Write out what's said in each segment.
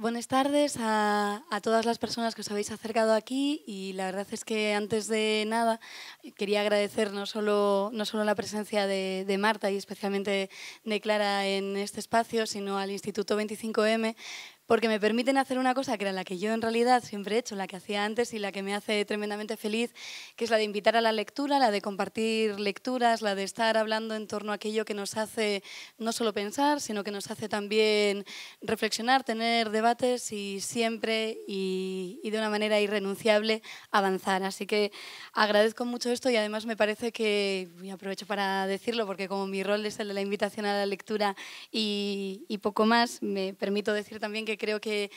Buenas tardes a, todas las personas que os habéis acercado aquí y la verdad es que antes de nada quería agradecer no solo, no solo la presencia de, de Marta y especialmente de Clara en este espacio, sino al Instituto 25M porque me permiten hacer una cosa que era la que yo en realidad siempre he hecho, la que hacía antes y la que me hace tremendamente feliz, que es la de invitar a la lectura, la de compartir lecturas, la de estar hablando en torno a aquello que nos hace no solo pensar, sino que nos hace también reflexionar, tener debates y siempre y, de una manera irrenunciable avanzar. Así que agradezco mucho esto y además me parece que, y aprovecho para decirlo porque como mi rol es el de la invitación a la lectura y poco más, me permito decir también que creo que,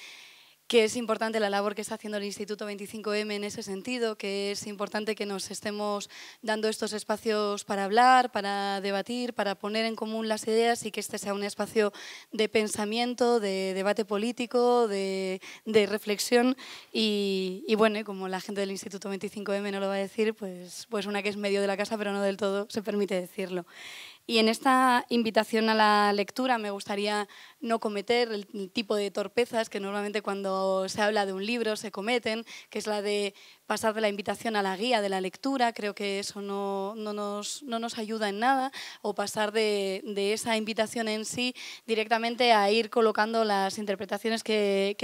que es importante la labor que está haciendo el Instituto 25M en ese sentido, que es importante que nos estemos dando estos espacios para hablar, para debatir, para poner en común las ideas y que este sea un espacio de pensamiento, de debate político, de, de reflexión y, bueno, como la gente del Instituto 25M no lo va a decir, pues, pues una que es medio de la casa pero no del todo se permite decirlo. Y en esta invitación a la lectura me gustaría no cometer el, tipo de torpezas que normalmente cuando se habla de un libro se cometen, que es la de pasar de la invitación a la guía de la lectura, creo que eso no, nos, ayuda en nada, o pasar de, esa invitación en sí directamente a ir colocando las interpretaciones que,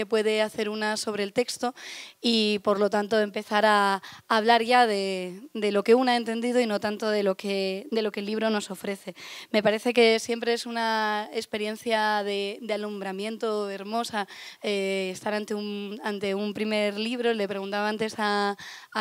puede hacer una sobre el texto y por lo tanto empezar a hablar ya de, lo que una ha entendido y no tanto de lo, que, de lo que el libro nos ofrece. Me parece que siempre es una experiencia de de, alumbramiento hermosa eh, estar ante un, ante un primer libro. Le preguntaba antes a,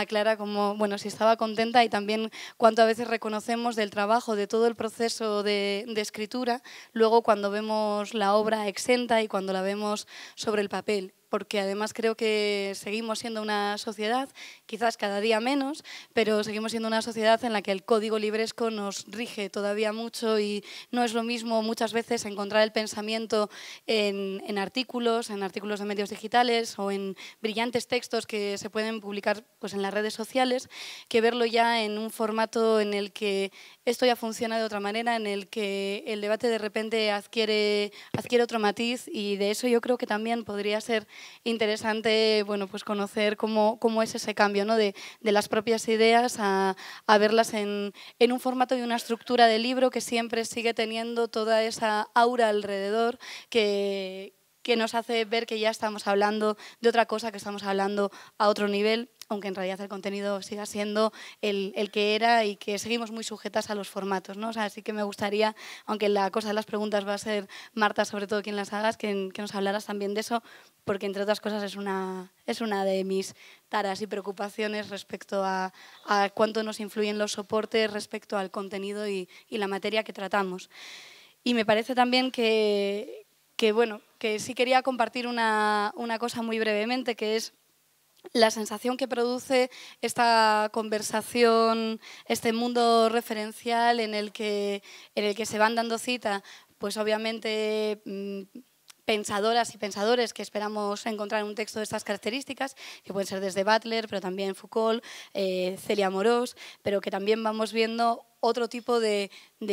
Clara cómo bueno, si estaba contenta y también cuánto a veces reconocemos del trabajo, de todo el proceso de, de escritura, luego cuando vemos la obra exenta y cuando la vemos sobre el papel porque además creo que seguimos siendo una sociedad, quizás cada día menos, pero seguimos siendo una sociedad en la que el código libresco nos rige todavía mucho y no es lo mismo muchas veces encontrar el pensamiento en, en artículos, en artículos de medios digitales o en brillantes textos que se pueden publicar pues, en las redes sociales, que verlo ya en un formato en el que esto ya funciona de otra manera, en el que el debate de repente adquiere, adquiere otro matiz y de eso yo creo que también podría ser interesante bueno, pues conocer cómo, es ese cambio de, las propias ideas a, verlas en, un formato y una estructura de libro que siempre sigue teniendo toda esa aura alrededor que, que nos hace ver que ya estamos hablando de otra cosa, que estamos hablando a otro nivel, aunque en realidad el contenido siga siendo el, que era y que seguimos muy sujetas a los formatos. ¿no? así que me gustaría, aunque la cosa de las preguntas va a ser Marta, sobre todo quien las hagas, que, nos hablaras también de eso, porque entre otras cosas es una, es una de mis taras y preocupaciones respecto a, a cuánto nos influyen los soportes respecto al contenido y, y la materia que tratamos. Y me parece también que, que bueno, que sí quería compartir una, cosa muy brevemente, que es la sensación que produce esta conversación, este mundo referencial en el que, en el que se van dando cita pues obviamente mm, pensadoras y pensadores que esperamos encontrar en un texto de estas características, que pueden ser desde Butler, pero también Foucault, eh, Celia Moros pero que también vamos viendo otro tipo de,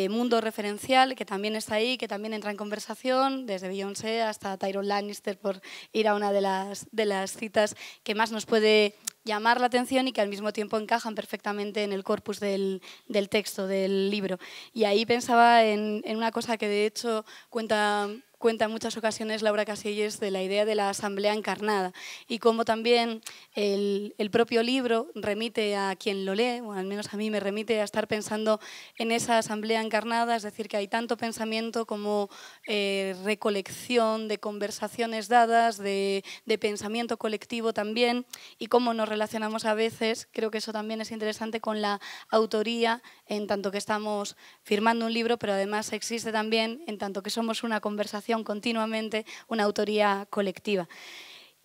mundo referencial que también está ahí, que también entra en conversación, desde Beyoncé hasta Tyrone Lannister, por ir a una de las, de las citas que más nos puede llamar la atención y que al mismo tiempo encajan perfectamente en el corpus del, del texto, del libro. Y ahí pensaba en, en, una cosa que de hecho cuenta cuenta en muchas ocasiones Laura Casillas de la idea de la asamblea encarnada y cómo también el, propio libro remite a quien lo lee, o al menos a mí me remite a estar pensando en esa asamblea encarnada, es decir, que hay tanto pensamiento como eh, recolección de conversaciones dadas, de, de pensamiento colectivo también y cómo nos relacionamos a veces, creo que eso también es interesante con la autoría, en tanto que estamos firmando un libro, pero además existe también en tanto que somos una conversación continuamente una autoría colectiva.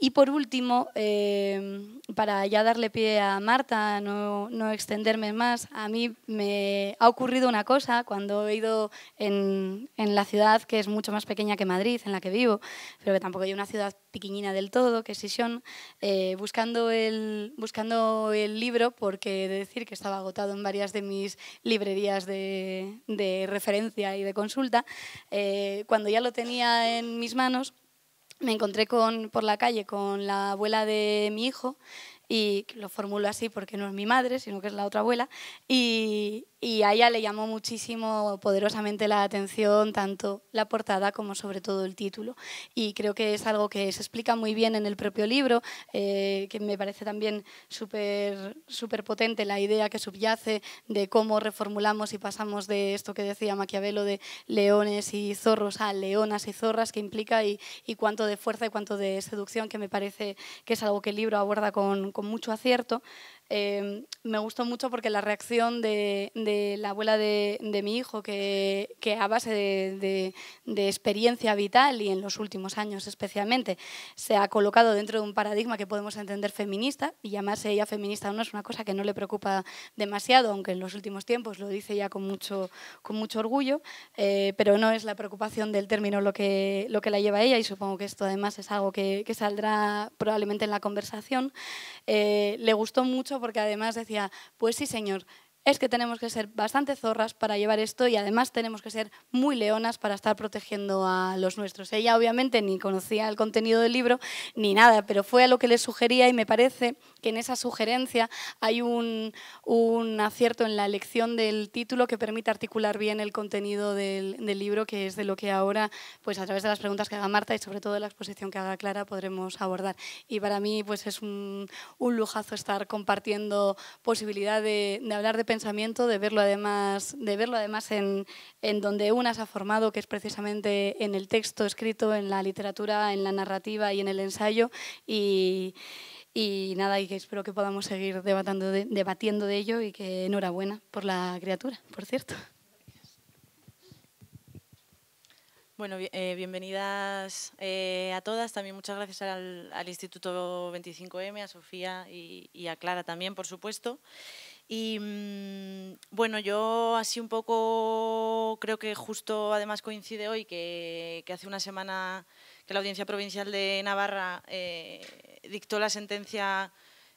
Y por último, em, para ya darle pie a Marta, no, extenderme más, a mí me ha ocurrido una cosa cuando he ido en, la ciudad que es mucho más pequeña que Madrid, en la que vivo, pero que tampoco hay una ciudad pequeñina del todo, que es eh, buscando, el, buscando el libro, porque he de decir que estaba agotado en varias de mis librerías de, referencia y de consulta, eh, cuando ya lo tenía en mis manos, me encontré con, por la calle con la abuela de mi hijo y lo formulo así porque no es mi madre, sino que es la otra abuela, y, y a ella le llamó muchísimo poderosamente la atención tanto la portada como sobre todo el título. Y creo que es algo que se explica muy bien en el propio libro, eh, que me parece también súper super potente la idea que subyace de cómo reformulamos y pasamos de esto que decía Maquiavelo de leones y zorros a leonas y zorras, que implica y, cuánto de fuerza y cuánto de seducción, que me parece que es algo que el libro aborda con, con mucho acierto. Em, me gustó mucho porque la reacción de, la abuela de, mi hijo, que, a base de, experiencia vital y en los últimos años especialmente, se ha colocado dentro de un paradigma que podemos entender feminista, y llamarse ella feminista no es una cosa que no le preocupa demasiado, aunque en los últimos tiempos lo dice ya con mucho, con mucho orgullo, eh, pero no es la preocupación del término lo que, lo que la lleva ella, y supongo que esto además es algo que, saldrá probablemente en la conversación. Eh, le gustó mucho porque además decía, pues sí, Señor, es que tenemos que ser bastante zorras para llevar esto y además tenemos que ser muy leonas para estar protegiendo a los nuestros. Ella obviamente ni conocía el contenido del libro ni nada, pero fue a lo que le sugería y me parece que en esa sugerencia hay un, acierto en la elección del título que permite articular bien el contenido del, libro, que es de lo que ahora, pues a través de las preguntas que haga Marta y sobre todo de la exposición que haga Clara, podremos abordar. Y para mí pues es un, lujazo estar compartiendo posibilidad de, de hablar de pensamiento, de verlo además, de verlo además en, en donde una se ha formado, que es precisamente en el texto escrito, en la literatura, en la narrativa y en el ensayo. Y, nada, y que espero que podamos seguir debatiendo de ello y que enhorabuena por la criatura, por cierto. Bueno, eh, bienvenidas eh, a todas. También muchas gracias al, Instituto 25M, a Sofía y, a Clara también, por supuesto. Y mm, bueno, yo así un poco creo que justo además coincide hoy que, hace una semana que la Audiencia Provincial de Navarra eh, dictó la sentencia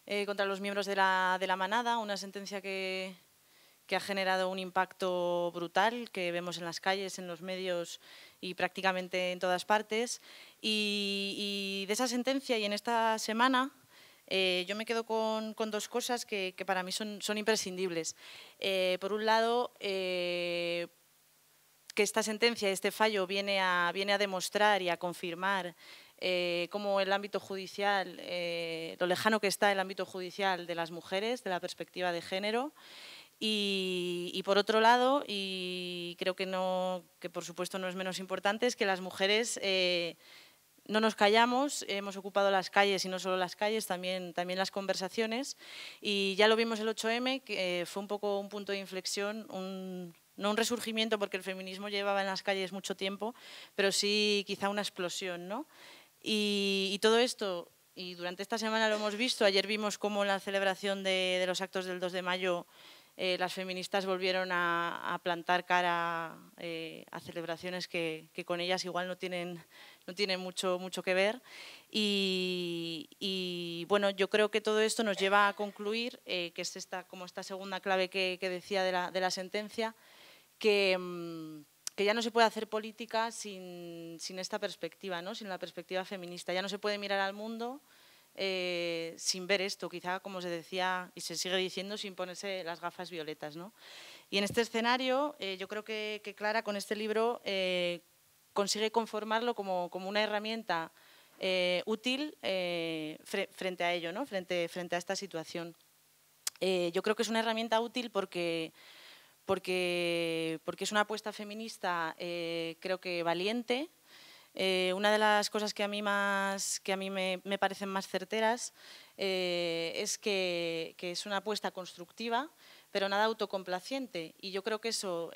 eh, contra los miembros de la, de la manada, una sentencia que, que ha generado un impacto brutal que vemos en las calles, en los medios y prácticamente en todas partes. y de esa sentencia y en esta semana eh, yo me quedo con, dos cosas que, para mí son, imprescindibles. Eh, por un lado, eh, que esta sentencia, este fallo, viene a, viene a demostrar y a confirmar cómo el ámbito judicial, lo lejano que está el ámbito judicial de las mujeres, de la perspectiva de género. Y, por otro lado, y creo que, no, que por supuesto no es menos importante, es que las mujeres no nos callamos, hemos ocupado las calles y no solo las calles, también, también las conversaciones. Y ya lo vimos el 8M, que eh, fue un poco un punto de inflexión, no un resurgimiento porque el feminismo llevaba en las calles mucho tiempo, pero sí quizá una explosión. ¿no? Y, todo esto, y durante esta semana lo hemos visto, ayer vimos cómo en la celebración de, los actos del 2 de mayo eh, las feministas volvieron a, plantar cara eh, a celebraciones que, con ellas igual no tienen no tiene mucho, mucho que ver. Y, bueno, yo creo que todo esto nos lleva a concluir, eh, que es esta, como esta segunda clave que, decía de la, sentencia, mm, que, ya no se puede hacer política sin, esta perspectiva, ¿no? sin la perspectiva feminista. Ya no se puede mirar al mundo eh, sin ver esto, quizá como se decía y se sigue diciendo, sin ponerse las gafas violetas. Y en este escenario, eh, yo creo que, que, Clara con este libro consigue conformarlo como, como una herramienta eh, útil eh, frente a ello, ¿no? frente, frente a esta situación. Eh, yo creo que es una herramienta útil porque, porque, porque es una apuesta feminista, creo que valiente. una de las cosas que a mí, más, que a mí me, me parecen más certeras es que, que, es una apuesta constructiva, pero nada autocomplaciente. Y yo creo que eso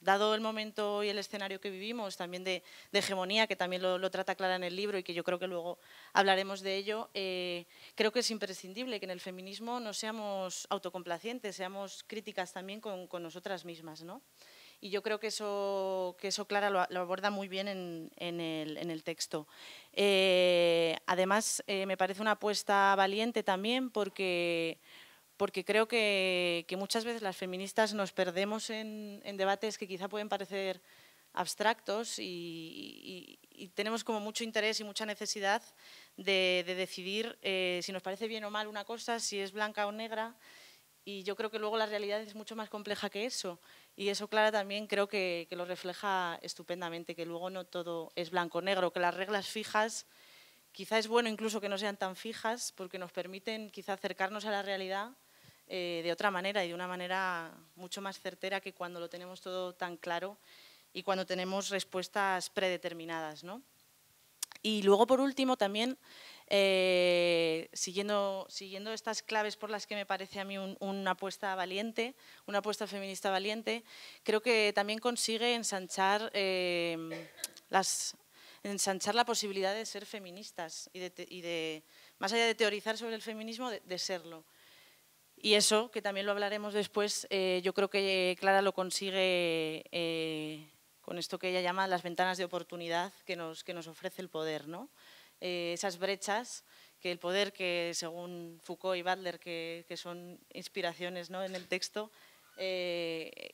dado el momento y el escenario que vivimos, también de, hegemonía, que también lo, trata Clara en el libro y que yo creo que luego hablaremos de ello, eh, creo que es imprescindible que en el feminismo no seamos autocomplacientes, seamos críticas también con, nosotras mismas. ¿no? Y yo creo que eso, que eso Clara lo, aborda muy bien en, el, texto. Eh, además, eh, me parece una apuesta valiente también porque porque creo que, muchas veces las feministas nos perdemos en, debates que quizá pueden parecer abstractos y, tenemos como mucho interés y mucha necesidad de, decidir eh, si nos parece bien o mal una cosa, si es blanca o negra, y yo creo que luego la realidad es mucho más compleja que eso. Y eso Clara también creo que, que lo refleja estupendamente, que luego no todo es blanco o negro, que las reglas fijas quizá es bueno incluso que no sean tan fijas porque nos permiten quizá acercarnos a la realidad eh, de otra manera y de una manera mucho más certera que cuando lo tenemos todo tan claro y cuando tenemos respuestas predeterminadas. ¿no? Y luego, por último, también, eh, siguiendo, estas claves por las que me parece a mí una apuesta valiente, una apuesta feminista valiente, creo que también consigue ensanchar, eh, ensanchar la posibilidad de ser feministas y de, más allá de teorizar sobre el feminismo, de serlo. Y eso, que también lo hablaremos después, eh, yo creo que Clara lo consigue eh, con esto que ella llama las ventanas de oportunidad que nos, que nos ofrece el poder, ¿no? Eh, esas brechas que el poder, que según Foucault y Butler, que, son inspiraciones ¿no? en el texto,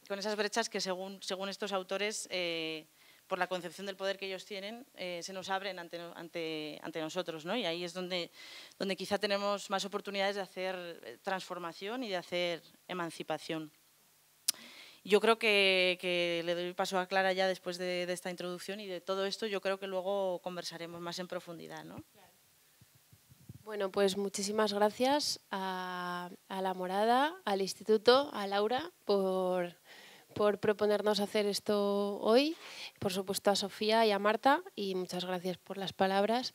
con esas brechas que según, según estos autores por la concepción del poder que ellos tienen, eh, se nos abren ante, nosotros. Y ahí es donde, donde quizá tenemos más oportunidades de hacer eh, transformación y de hacer emancipación. Yo creo que, le doy paso a Clara ya después de, esta introducción y de todo esto yo creo que luego conversaremos más en profundidad. Bueno, pues muchísimas gracias a, la morada, al instituto, a Laura por, por proponernos hacer esto hoy, por supuesto a Sofía y a Marta, y muchas gracias por las palabras.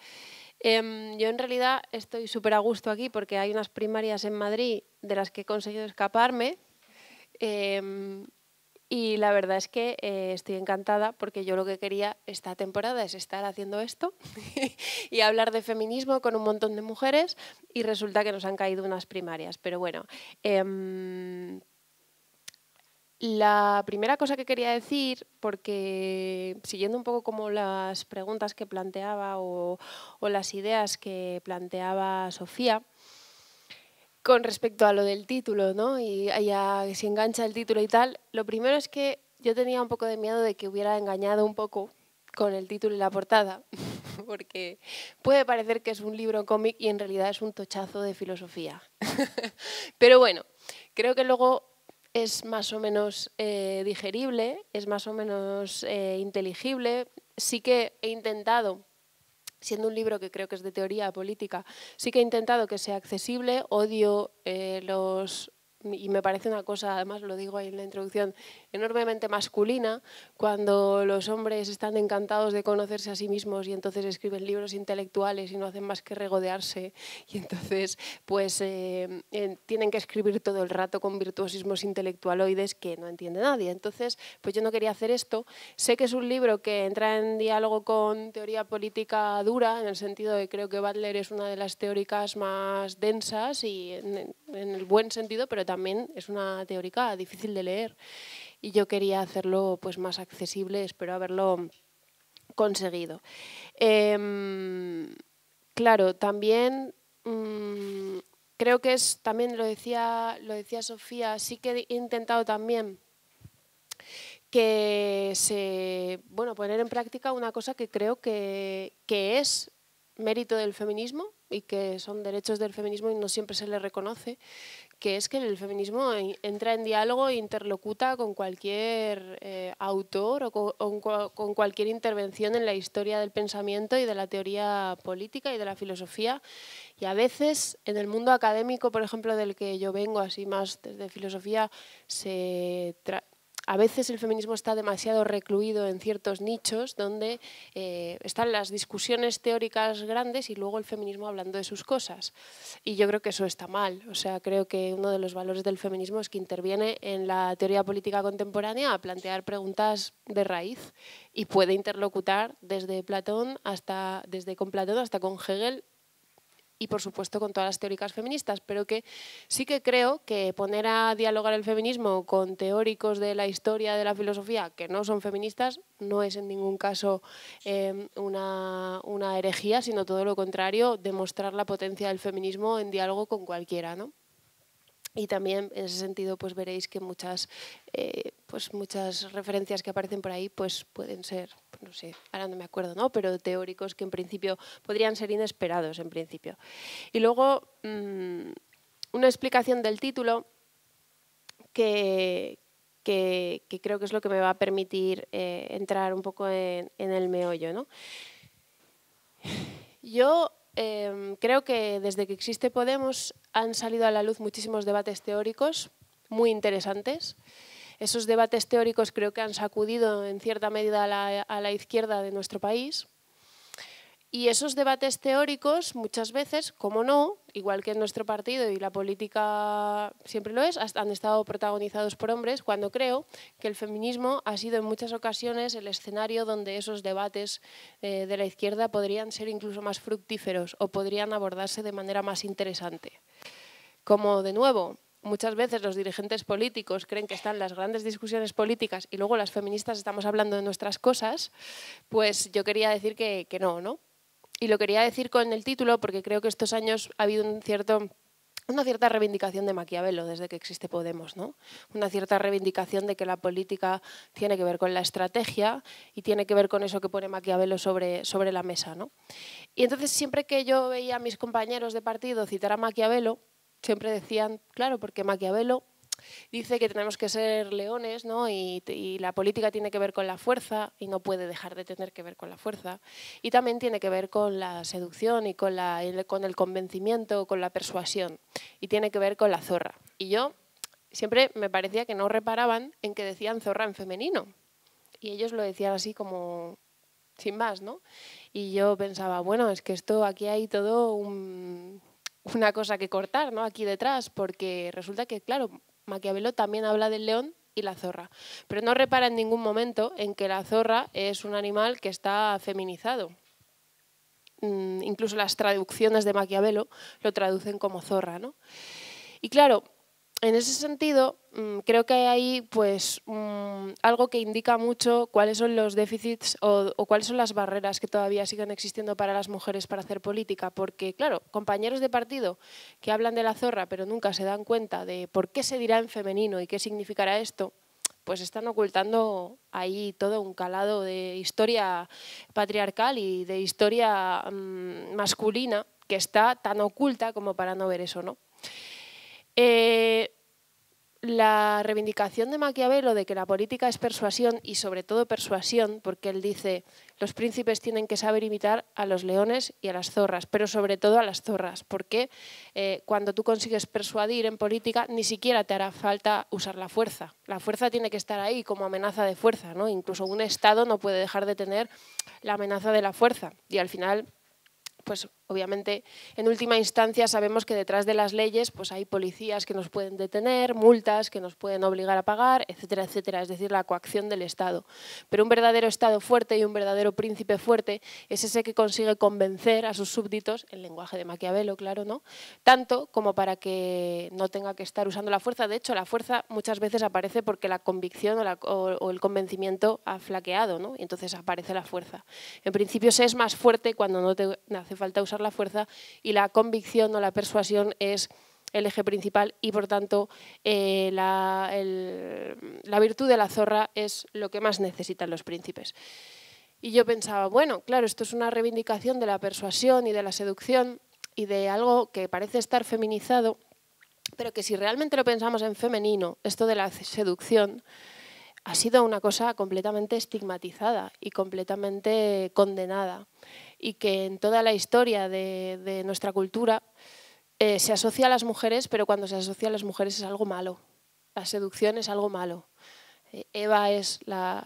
Em, yo en realidad estoy súper a gusto aquí porque hay unas primarias en Madrid de las que he conseguido escaparme. Em, y la verdad es que eh, estoy encantada porque yo lo que quería esta temporada es estar haciendo esto y hablar de feminismo con un montón de mujeres y resulta que nos han caído unas primarias. Pero bueno, em, la primera cosa que quería decir, porque siguiendo un poco como las preguntas que planteaba o, las ideas que planteaba Sofía, con respecto a lo del título, ¿no? Y, si se engancha el título y tal, lo primero es que yo tenía un poco de miedo de que hubiera engañado un poco con el título y la portada, porque puede parecer que es un libro cómic y en realidad es un tochazo de filosofía. Pero bueno, creo que luego es más o menos eh, digerible, es más o menos eh, inteligible. Sí que he intentado, siendo un libro que creo que es de teoría política, sí que he intentado que sea accesible. Odio eh, los, y me parece una cosa, además lo digo ahí en la introducción, enormemente masculina, cuando los hombres están encantados de conocerse a sí mismos y entonces escriben libros intelectuales y no hacen más que regodearse y entonces pues eh, tienen que escribir todo el rato con virtuosismos intelectualoides que no entiende nadie. Entonces, pues yo no quería hacer esto. Sé que es un libro que entra en diálogo con teoría política dura, en el sentido de creo que Butler es una de las teóricas más densas y en, en el buen sentido, pero también es una teórica difícil de leer y yo quería hacerlo pues, más accesible, espero haberlo conseguido. Em, claro, también mm, creo que es, también lo decía, lo decía Sofía, sí que he intentado también que se bueno poner en práctica una cosa que creo que, que, es mérito del feminismo y que son derechos del feminismo y no siempre se le reconoce, que es que el feminismo entra en diálogo e interlocuta con cualquier eh, autor o con, cualquier intervención en la historia del pensamiento y de la teoría política y de la filosofía. Y a veces en el mundo académico, por ejemplo, del que yo vengo, así más desde filosofía, se, a veces el feminismo está demasiado recluido en ciertos nichos donde eh, están las discusiones teóricas grandes y luego el feminismo hablando de sus cosas. Y yo creo que eso está mal. O sea, creo que uno de los valores del feminismo es que interviene en la teoría política contemporánea a plantear preguntas de raíz y puede interlocutar desde Platón hasta desde con Platón hasta con Hegel y por supuesto con todas las teóricas feministas, pero que sí que creo que poner a dialogar el feminismo con teóricos de la historia de la filosofía que no son feministas no es en ningún caso em, una, una herejía, sino todo lo contrario, demostrar la potencia del feminismo en diálogo con cualquiera, ¿no? Y también en ese sentido pues veréis que muchas, eh, pues muchas referencias que aparecen por ahí pues pueden ser, pues no sé, ahora no me acuerdo, ¿no? pero teóricos que en principio podrían ser inesperados en principio. Y luego mm, una explicación del título que, creo que es lo que me va a permitir eh, entrar un poco en, el meollo. ¿no? Yo Em, creo que desde que existe Podemos han salido a la luz muchísimos debates teóricos muy interesantes. Esos debates teóricos creo que han sacudido en cierta medida a la izquierda de nuestro país y esos debates teóricos, muchas veces, como no, igual que en nuestro partido y la política siempre lo es, han estado protagonizados por hombres, cuando creo que el feminismo ha sido en muchas ocasiones el escenario donde esos debates eh, de la izquierda podrían ser incluso más fructíferos o podrían abordarse de manera más interesante. Como de nuevo, muchas veces los dirigentes políticos creen que están las grandes discusiones políticas y luego las feministas estamos hablando de nuestras cosas, pues yo quería decir que no, ¿no? y lo quería decir con el título porque creo que estos años ha habido un cierto una cierta reivindicación de Maquiavelo desde que existe Podemos, ¿no? Una cierta reivindicación de que la política tiene que ver con la estrategia y tiene que ver con eso que pone Maquiavelo sobre, sobre la mesa, Y entonces siempre que yo veía a mis compañeros de partido citar a Maquiavelo, siempre decían, claro, porque Maquiavelo dice que tenemos que ser leones ¿no? y, la política tiene que ver con la fuerza y no puede dejar de tener que ver con la fuerza. Y también tiene que ver con la seducción y con, el convencimiento, con la persuasión. Y tiene que ver con la zorra. Y yo siempre me parecía que no reparaban en que decían zorra en femenino. Y ellos lo decían así como sin más, Y yo pensaba, bueno, es que esto aquí hay todo una cosa que cortar, ¿no? Aquí detrás, porque resulta que, claro, Maquiavelo también habla del león y la zorra, pero no repara en ningún momento en que la zorra es un animal que está feminizado. Mm, incluso las traducciones de Maquiavelo lo traducen como zorra. Y claro, en ese sentido, mm, creo que hay ahí pues, mm, algo que indica mucho cuáles son los déficits o, cuáles son las barreras que todavía siguen existiendo para las mujeres para hacer política. Porque, claro, compañeros de partido que hablan de la zorra pero nunca se dan cuenta de por qué se dirá en femenino y qué significará esto, pues están ocultando ahí todo un calado de historia patriarcal y de historia mm, masculina que está tan oculta como para no ver eso, ¿no? Eh, la reivindicación de Maquiavelo de que la política es persuasión y sobre todo persuasión, porque él dice, los príncipes tienen que saber imitar a los leones y a las zorras, pero sobre todo a las zorras, porque eh, cuando tú consigues persuadir en política ni siquiera te hará falta usar la fuerza. La fuerza tiene que estar ahí como amenaza de fuerza, ¿no? Incluso un Estado no puede dejar de tener la amenaza de la fuerza y al final pues obviamente, en última instancia sabemos que detrás de las leyes pues hay policías que nos pueden detener, multas que nos pueden obligar a pagar, etcétera, etcétera, es decir, la coacción del Estado. Pero un verdadero Estado fuerte y un verdadero príncipe fuerte es ese que consigue convencer a sus súbditos, en lenguaje de Maquiavelo, claro, ¿no? Tanto como para que no tenga que estar usando la fuerza. De hecho, la fuerza muchas veces aparece porque la convicción o, el convencimiento ha flaqueado, ¿no? Y entonces aparece la fuerza. En principio se es más fuerte cuando no te hace falta usar la fuerza y la convicción o la persuasión es el eje principal y por tanto eh, la, la virtud de la zorra es lo que más necesitan los príncipes. Y yo pensaba, bueno, claro, esto es una reivindicación de la persuasión y de la seducción y de algo que parece estar feminizado, pero que si realmente lo pensamos en femenino, esto de la seducción, ha sido una cosa completamente estigmatizada y completamente condenada y que en toda la historia de, nuestra cultura eh, se asocia a las mujeres, pero cuando se asocia a las mujeres es algo malo. La seducción es algo malo. Eh, Eva, es la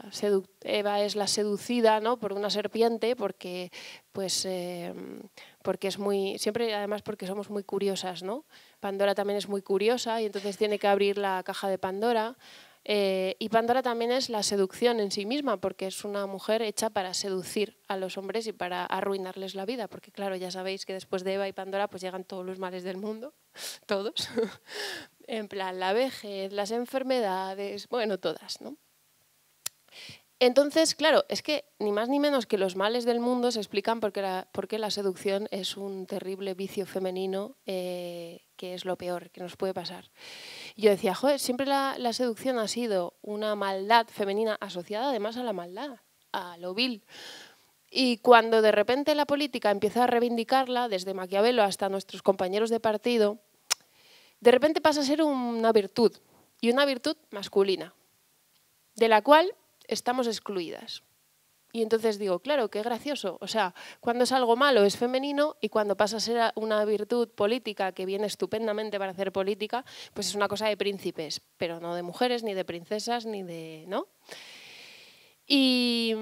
Eva es la, seducida por una serpiente porque, pues, em, porque es muy, siempre además porque somos muy curiosas. ¿no? Pandora también es muy curiosa y entonces tiene que abrir la caja de Pandora. Eh, y Pandora también es la seducción en sí misma, porque es una mujer hecha para seducir a los hombres y para arruinarles la vida, porque claro, ya sabéis que después de Eva y Pandora pues llegan todos los males del mundo, todos, en plan la vejez, las enfermedades, bueno, todas, ¿no? Entonces, claro, es que ni más ni menos que los males del mundo se explican porque la, la seducción es un terrible vicio femenino eh, que es lo peor que nos puede pasar. yo decía, joder, siempre la, la, seducción ha sido una maldad femenina asociada además a la maldad, a lo vil. Y cuando de repente la política empieza a reivindicarla, desde Maquiavelo hasta nuestros compañeros de partido, de repente pasa a ser una virtud, y una virtud masculina, de la cual estamos excluidas. Y entonces digo, claro, qué gracioso. O sea, cuando es algo malo es femenino y cuando pasa a ser una virtud política que viene estupendamente para hacer política, pues es una cosa de príncipes, pero no de mujeres, ni de princesas, ni de. ¿no? Y,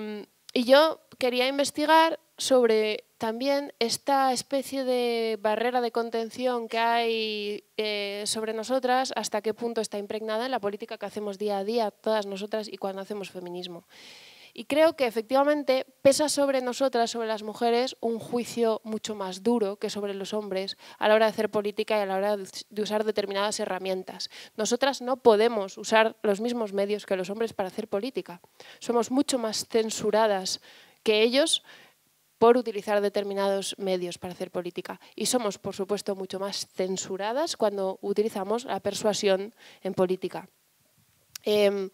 yo quería investigar sobre también esta especie de barrera de contención que hay eh, sobre nosotras, hasta qué punto está impregnada en la política que hacemos día a día, todas nosotras y cuando hacemos feminismo. Y creo que efectivamente pesa sobre nosotras, sobre las mujeres, un juicio mucho más duro que sobre los hombres a la hora de hacer política y a la hora de usar determinadas herramientas. Nosotras no podemos usar los mismos medios que los hombres para hacer política. Somos mucho más censuradas que ellos por utilizar determinados medios para hacer política. Y somos, por supuesto, mucho más censuradas cuando utilizamos la persuasión en política. Em,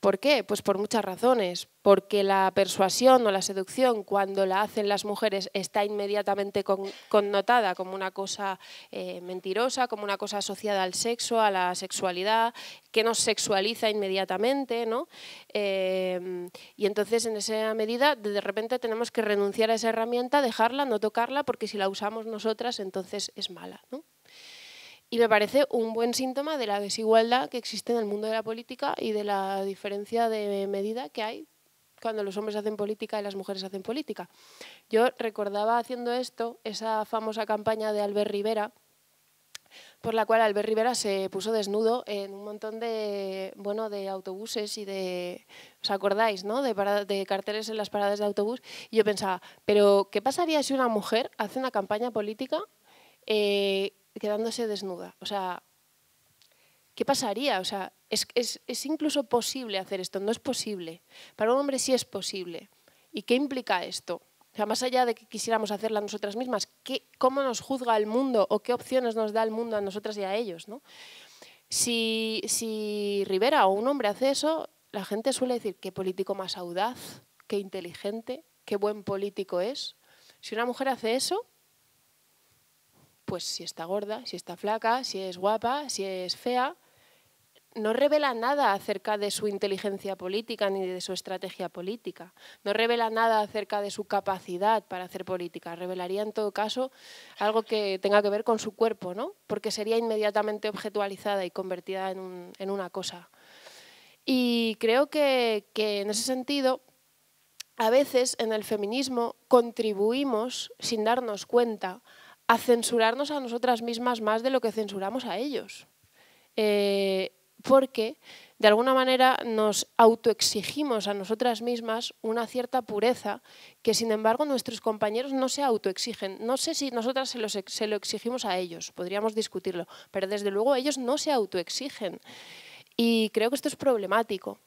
¿Por qué? Pues por muchas razones. Porque la persuasión o la seducción, cuando la hacen las mujeres, está inmediatamente connotada como una cosa eh, mentirosa, como una cosa asociada al sexo, a la sexualidad, que nos sexualiza inmediatamente, ¿no? Em, y entonces, en esa medida, de repente tenemos que renunciar a esa herramienta, dejarla, no tocarla, porque si la usamos nosotras, entonces es mala, ¿no? Y me parece un buen síntoma de la desigualdad que existe en el mundo de la política y de la diferencia de medida que hay cuando los hombres hacen política y las mujeres hacen política. Yo recordaba haciendo esto esa famosa campaña de Albert Rivera, por la cual Albert Rivera se puso desnudo en un montón de, bueno, de autobuses y de, ¿os acordáis, no? De, de carteles en las paradas de autobús. Y yo pensaba, pero ¿qué pasaría si una mujer hace una campaña política eh, quedándose desnuda. O sea, ¿qué pasaría? O sea, es, incluso posible hacer esto, no es posible. Para un hombre sí es posible. ¿Y qué implica esto? O sea, más allá de que quisiéramos hacerla nosotras mismas, ¿qué, ¿cómo nos juzga el mundo o qué opciones nos da el mundo a nosotras y a ellos? ¿no? Si, si Rivera o un hombre hace eso, la gente suele decir qué político más audaz, qué inteligente, qué buen político es. Si una mujer hace eso, pues si está gorda, si está flaca, si es guapa, si es fea, no revela nada acerca de su inteligencia política ni de su estrategia política. No revela nada acerca de su capacidad para hacer política. Revelaría en todo caso algo que tenga que ver con su cuerpo, ¿no? Porque sería inmediatamente objetualizada y convertida en, una cosa. Y creo que, que en ese sentido, a veces en el feminismo contribuimos, sin darnos cuenta, a censurarnos a nosotras mismas más de lo que censuramos a ellos. Eh, porque de alguna manera nos autoexigimos a nosotras mismas una cierta pureza que sin embargo nuestros compañeros no se autoexigen. No sé si nosotras se lo exigimos a ellos, podríamos discutirlo, pero desde luego ellos no se autoexigen. Y creo que esto es problemático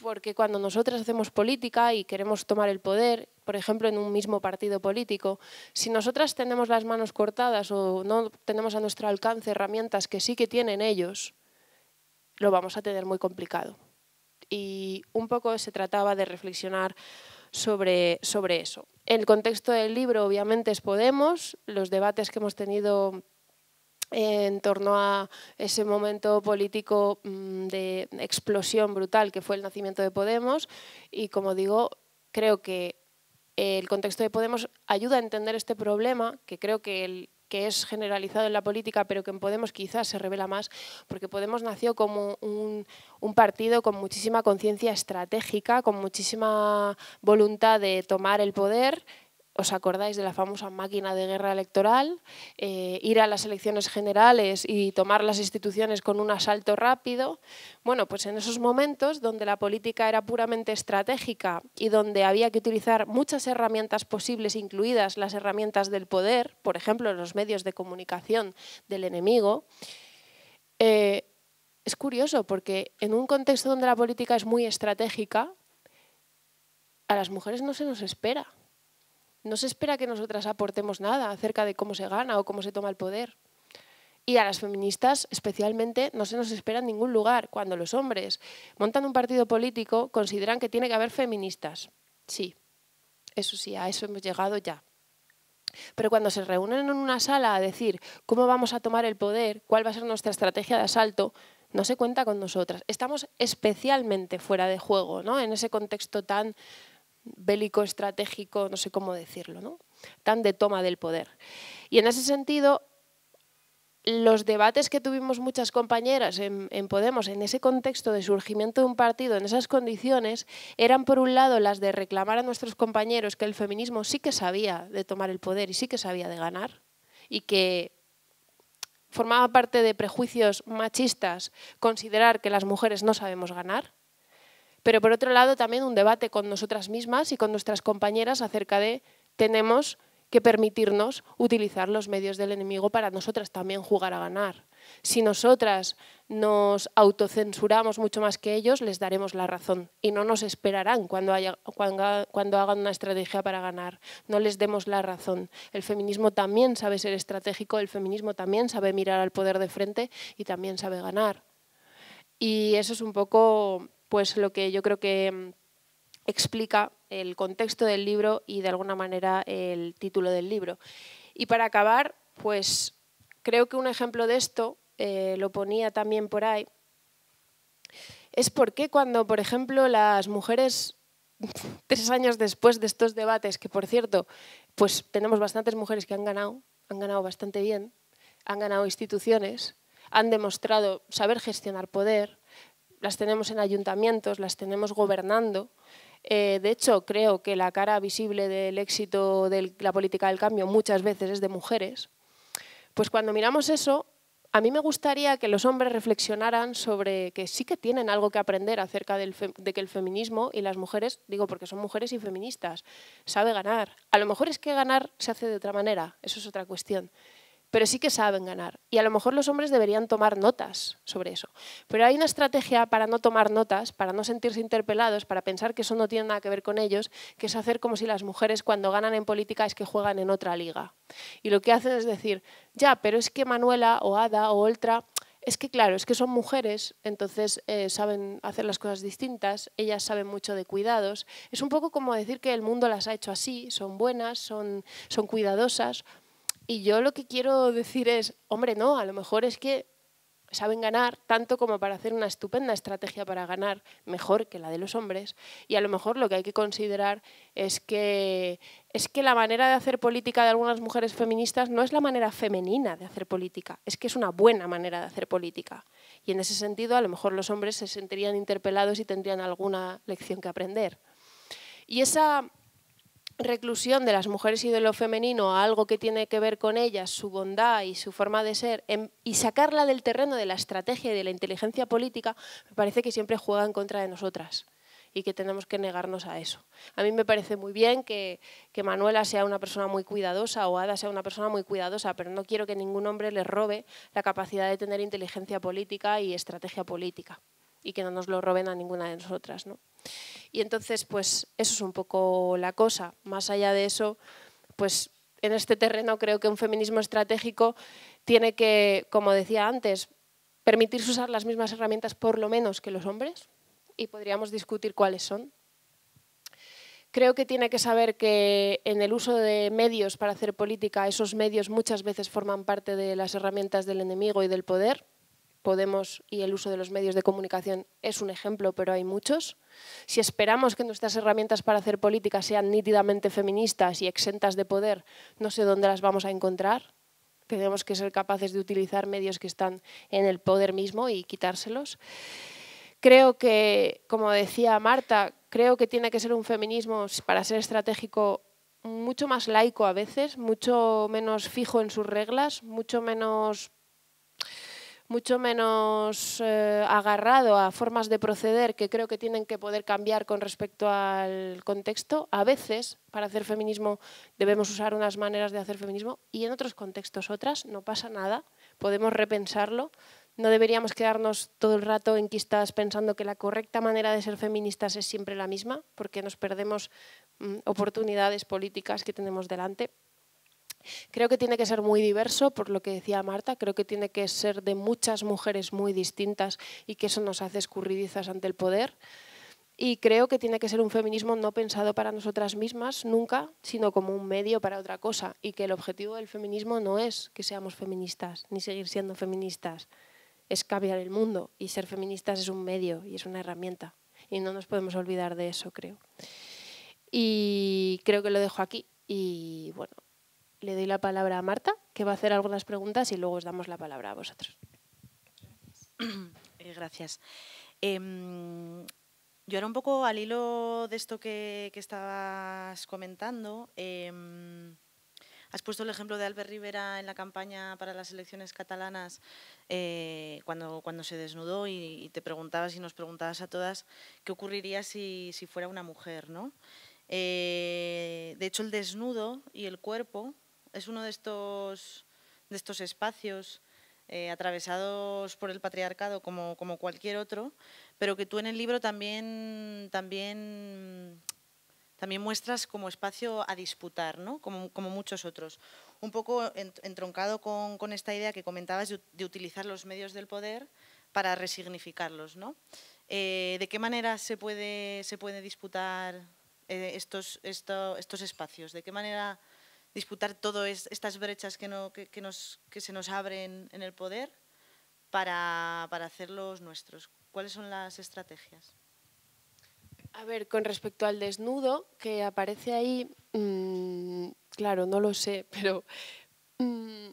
porque cuando nosotras hacemos política y queremos tomar el poder, por ejemplo, en un mismo partido político, si nosotras tenemos las manos cortadas o no tenemos a nuestro alcance herramientas que sí que tienen ellos, lo vamos a tener muy complicado. Y un poco se trataba de reflexionar sobre, sobre eso. El contexto del libro, obviamente, es Podemos, los debates que hemos tenido en torno a ese momento político mm, de explosión brutal que fue el nacimiento de Podemos y como digo, creo que el contexto de Podemos ayuda a entender este problema, que creo que, que es generalizado en la política, pero que en Podemos quizás se revela más, porque Podemos nació como un partido con muchísima conciencia estratégica, con muchísima voluntad de tomar el poder ¿Os acordáis de la famosa máquina de guerra electoral? Eh, ir a las elecciones generales y tomar las instituciones con un asalto rápido. Bueno, pues en esos momentos donde la política era puramente estratégica y donde había que utilizar muchas herramientas posibles, incluidas las herramientas del poder, por ejemplo, los medios de comunicación del enemigo, eh, es curioso porque en un contexto donde la política es muy estratégica, a las mujeres no se nos espera no se espera que nosotras aportemos nada acerca de cómo se gana o cómo se toma el poder. Y a las feministas especialmente no se nos espera en ningún lugar. Cuando los hombres montan un partido político, consideran que tiene que haber feministas. Sí, eso sí, a eso hemos llegado ya. Pero cuando se reúnen en una sala a decir cómo vamos a tomar el poder, cuál va a ser nuestra estrategia de asalto, no se cuenta con nosotras. Estamos especialmente fuera de juego, ¿no? En ese contexto tan bélico estratégico, no sé cómo decirlo, tan de toma del poder. Y en ese sentido, los debates que tuvimos muchas compañeras en, Podemos, en ese contexto de surgimiento de un partido, en esas condiciones, eran por un lado las de reclamar a nuestros compañeros que el feminismo sí que sabía de tomar el poder y sí que sabía de ganar, y que formaba parte de prejuicios machistas considerar que las mujeres no sabemos ganar, pero por otro lado también un debate con nosotras mismas y con nuestras compañeras acerca de tenemos que permitirnos utilizar los medios del enemigo para nosotras también jugar a ganar. Si nosotras nos autocensuramos mucho más que ellos, les daremos la razón y no nos esperarán cuando, haya, cuando, hagan una estrategia para ganar. No les demos la razón. El feminismo también sabe ser estratégico, el feminismo también sabe mirar al poder de frente y también sabe ganar. Y eso es un poco pues lo que yo creo que mm, explica el contexto del libro y de alguna manera el título del libro. Y para acabar, pues creo que un ejemplo de esto, eh, lo ponía también por ahí, es porque cuando, por ejemplo, las mujeres, tres años después de estos debates, que por cierto, pues tenemos bastantes mujeres que han ganado, han ganado bastante bien, han ganado instituciones, han demostrado saber gestionar poder, las tenemos en ayuntamientos, las tenemos gobernando. Eh, de hecho, creo que la cara visible del éxito de la política del cambio muchas veces es de mujeres. Pues cuando miramos eso, a mí me gustaría que los hombres reflexionaran sobre que sí que tienen algo que aprender acerca de que el feminismo y las mujeres, digo porque son mujeres y feministas, sabe ganar. A lo mejor es que ganar se hace de otra manera, eso es otra cuestión pero sí que saben ganar. Y a lo mejor los hombres deberían tomar notas sobre eso. Pero hay una estrategia para no tomar notas, para no sentirse interpelados, para pensar que eso no tiene nada que ver con ellos, que es hacer como si las mujeres cuando ganan en política es que juegan en otra liga. Y lo que hacen es decir, ya, pero es que Manuela o Ada o Oltra... Es que claro, es que son mujeres, entonces eh, saben hacer las cosas distintas, ellas saben mucho de cuidados. Es un poco como decir que el mundo las ha hecho así, son buenas, son, son cuidadosas, y yo lo que quiero decir es, hombre, no, a lo mejor es que saben ganar tanto como para hacer una estupenda estrategia para ganar mejor que la de los hombres y a lo mejor lo que hay que considerar es que es que la manera de hacer política de algunas mujeres feministas no es la manera femenina de hacer política, es que es una buena manera de hacer política. Y en ese sentido a lo mejor los hombres se sentirían interpelados y tendrían alguna lección que aprender. Y esa reclusión de las mujeres y de lo femenino a algo que tiene que ver con ellas, su bondad y su forma de ser, em, y sacarla del terreno de la estrategia y de la inteligencia política, me parece que siempre juega en contra de nosotras y que tenemos que negarnos a eso. A mí me parece muy bien que, Manuela sea una persona muy cuidadosa o Ada sea una persona muy cuidadosa, pero no quiero que ningún hombre le robe la capacidad de tener inteligencia política y estrategia política y que no nos lo roben a ninguna de nosotras. Y entonces, pues eso es un poco la cosa. Más allá de eso, pues en este terreno creo que un feminismo estratégico tiene que, como decía antes, permitirse usar las mismas herramientas por lo menos que los hombres y podríamos discutir cuáles son. Creo que tiene que saber que en el uso de medios para hacer política, esos medios muchas veces forman parte de las herramientas del enemigo y del poder Podemos y el uso de los medios de comunicación es un ejemplo, pero hay muchos. Si esperamos que nuestras herramientas para hacer política sean nítidamente feministas y exentas de poder, no sé dónde las vamos a encontrar. Tenemos que ser capaces de utilizar medios que están en el poder mismo y quitárselos. Creo que, como decía Marta, creo que tiene que ser un feminismo, para ser estratégico, mucho más laico a veces, mucho menos fijo en sus reglas, mucho menos mucho menos eh, agarrado a formas de proceder que creo que tienen que poder cambiar con respecto al contexto. A veces, para hacer feminismo, debemos usar unas maneras de hacer feminismo y en otros contextos otras. No pasa nada, podemos repensarlo. No deberíamos quedarnos todo el rato en enquistadas pensando que la correcta manera de ser feministas es siempre la misma, porque nos perdemos mm, oportunidades políticas que tenemos delante. Creo que tiene que ser muy diverso, por lo que decía Marta, creo que tiene que ser de muchas mujeres muy distintas y que eso nos hace escurridizas ante el poder. Y creo que tiene que ser un feminismo no pensado para nosotras mismas nunca, sino como un medio para otra cosa. Y que el objetivo del feminismo no es que seamos feministas, ni seguir siendo feministas. Es cambiar el mundo. Y ser feministas es un medio y es una herramienta. Y no nos podemos olvidar de eso, creo. Y creo que lo dejo aquí. Y bueno, le doy la palabra a Marta, que va a hacer algunas preguntas y luego os damos la palabra a vosotros. Eh, gracias. Em, yo ahora un poco al hilo de esto que, estabas comentando, em, has puesto el ejemplo de Albert Rivera en la campaña para las elecciones catalanas, eh, cuando, cuando se desnudó y, te preguntabas y nos preguntabas a todas qué ocurriría si, si fuera una mujer, ¿no? Eh, de hecho, el desnudo y el cuerpo es uno de estos, de estos espacios eh, atravesados por el patriarcado como, cualquier otro, pero que tú en el libro también, también, también muestras como espacio a disputar, ¿no? como, muchos otros. Un poco entroncado con, esta idea que comentabas de, utilizar los medios del poder para resignificarlos. ¿no? Eh, ¿De qué manera se puede, se puede disputar eh, estos, estos espacios? ¿De qué manera disputar todas estas brechas que, no, nos, que, se nos abren en el poder para, hacerlos nuestros. ¿Cuáles son las estrategias? A ver, con respecto al desnudo que aparece ahí, mm, claro, no lo sé, pero mm,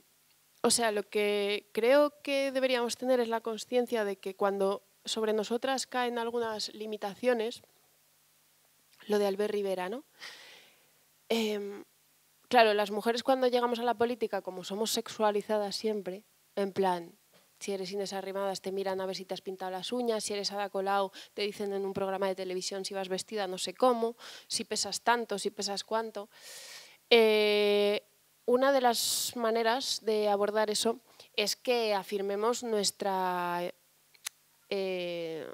o sea, lo que creo que deberíamos tener es la conciencia de que cuando sobre nosotras caen algunas limitaciones, lo de Albert Rivera, ¿no? Em, claro, las mujeres cuando llegamos a la política, como somos sexualizadas siempre, en plan, si eres Inés te miran a ver si te has pintado las uñas, si eres Ada te dicen en un programa de televisión si vas vestida no sé cómo, si pesas tanto, si pesas cuánto. Eh, una de las maneras de abordar eso es que afirmemos nuestra, eh,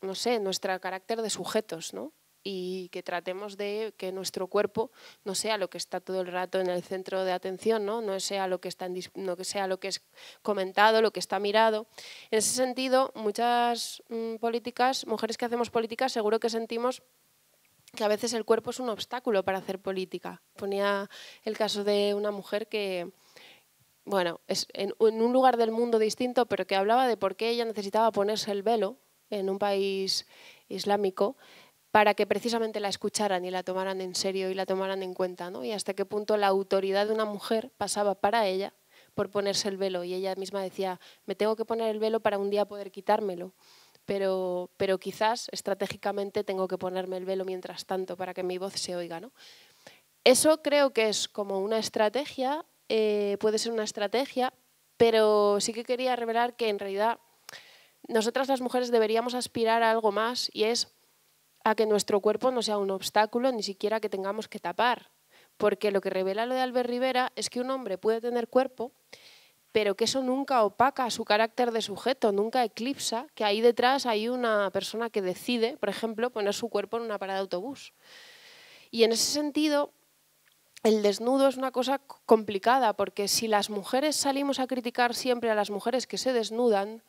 no sé, nuestro carácter de sujetos, ¿no? y que tratemos de que nuestro cuerpo no sea lo que está todo el rato en el centro de atención, no, no sea lo que está sea lo que es comentado, lo que está mirado. En ese sentido, muchas mm, políticas, mujeres que hacemos política seguro que sentimos que a veces el cuerpo es un obstáculo para hacer política. Ponía el caso de una mujer que, bueno, es en, un lugar del mundo distinto, pero que hablaba de por qué ella necesitaba ponerse el velo en un país islámico para que precisamente la escucharan y la tomaran en serio y la tomaran en cuenta, Y hasta qué punto la autoridad de una mujer pasaba para ella por ponerse el velo. Y ella misma decía, me tengo que poner el velo para un día poder quitármelo, pero, pero quizás estratégicamente tengo que ponerme el velo mientras tanto para que mi voz se oiga, ¿no? Eso creo que es como una estrategia, eh, puede ser una estrategia, pero sí que quería revelar que en realidad nosotras las mujeres deberíamos aspirar a algo más y es que nuestro cuerpo no sea un obstáculo ni siquiera que tengamos que tapar. Porque lo que revela lo de Albert Rivera es que un hombre puede tener cuerpo, pero que eso nunca opaca su carácter de sujeto, nunca eclipsa que ahí detrás hay una persona que decide, por ejemplo, poner su cuerpo en una parada de autobús. Y en ese sentido, el desnudo es una cosa complicada, porque si las mujeres salimos a criticar siempre a las mujeres que se desnudan,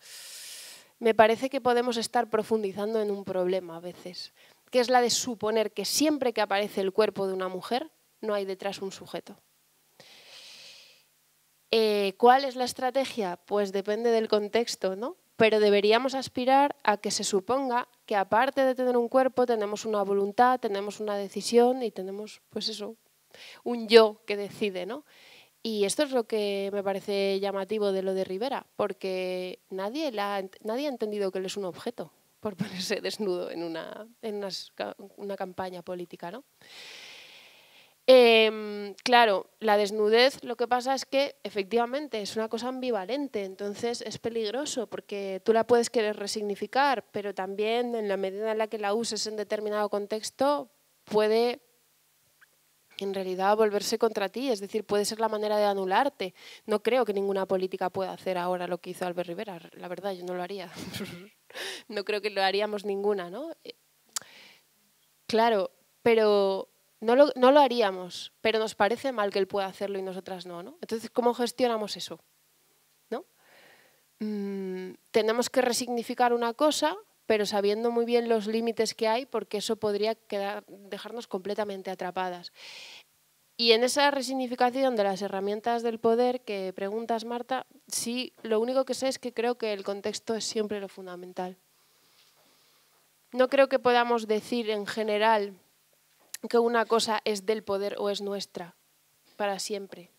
me parece que podemos estar profundizando en un problema a veces, que es la de suponer que siempre que aparece el cuerpo de una mujer, no hay detrás un sujeto. Eh, ¿Cuál es la estrategia? Pues depende del contexto, ¿no? Pero deberíamos aspirar a que se suponga que aparte de tener un cuerpo, tenemos una voluntad, tenemos una decisión y tenemos, pues eso, un yo que decide, ¿no? Y esto es lo que me parece llamativo de lo de Rivera, porque nadie, la, nadie ha entendido que él es un objeto por ponerse desnudo en una, una, campaña política. ¿no? Em, claro, la desnudez lo que pasa es que efectivamente es una cosa ambivalente, entonces es peligroso porque tú la puedes querer resignificar, pero también en la medida en la que la uses en determinado contexto puede en realidad volverse contra ti, es decir, puede ser la manera de anularte. No creo que ninguna política pueda hacer ahora lo que hizo Albert Rivera, la verdad, yo no lo haría. no creo que lo haríamos ninguna, ¿no? Eh, claro, pero no lo, no lo haríamos, pero nos parece mal que él pueda hacerlo y nosotras no, ¿no? Entonces, ¿cómo gestionamos eso? ¿No? Mm, tenemos que resignificar una cosa pero sabiendo muy bien los límites que hay, porque eso podría dejarnos completamente atrapadas. Y en esa resignificación de las herramientas del poder que preguntas, Marta, sí, lo único que sé es que creo que el contexto es siempre lo fundamental. No creo que podamos decir en general que una cosa es del poder o es nuestra para siempre.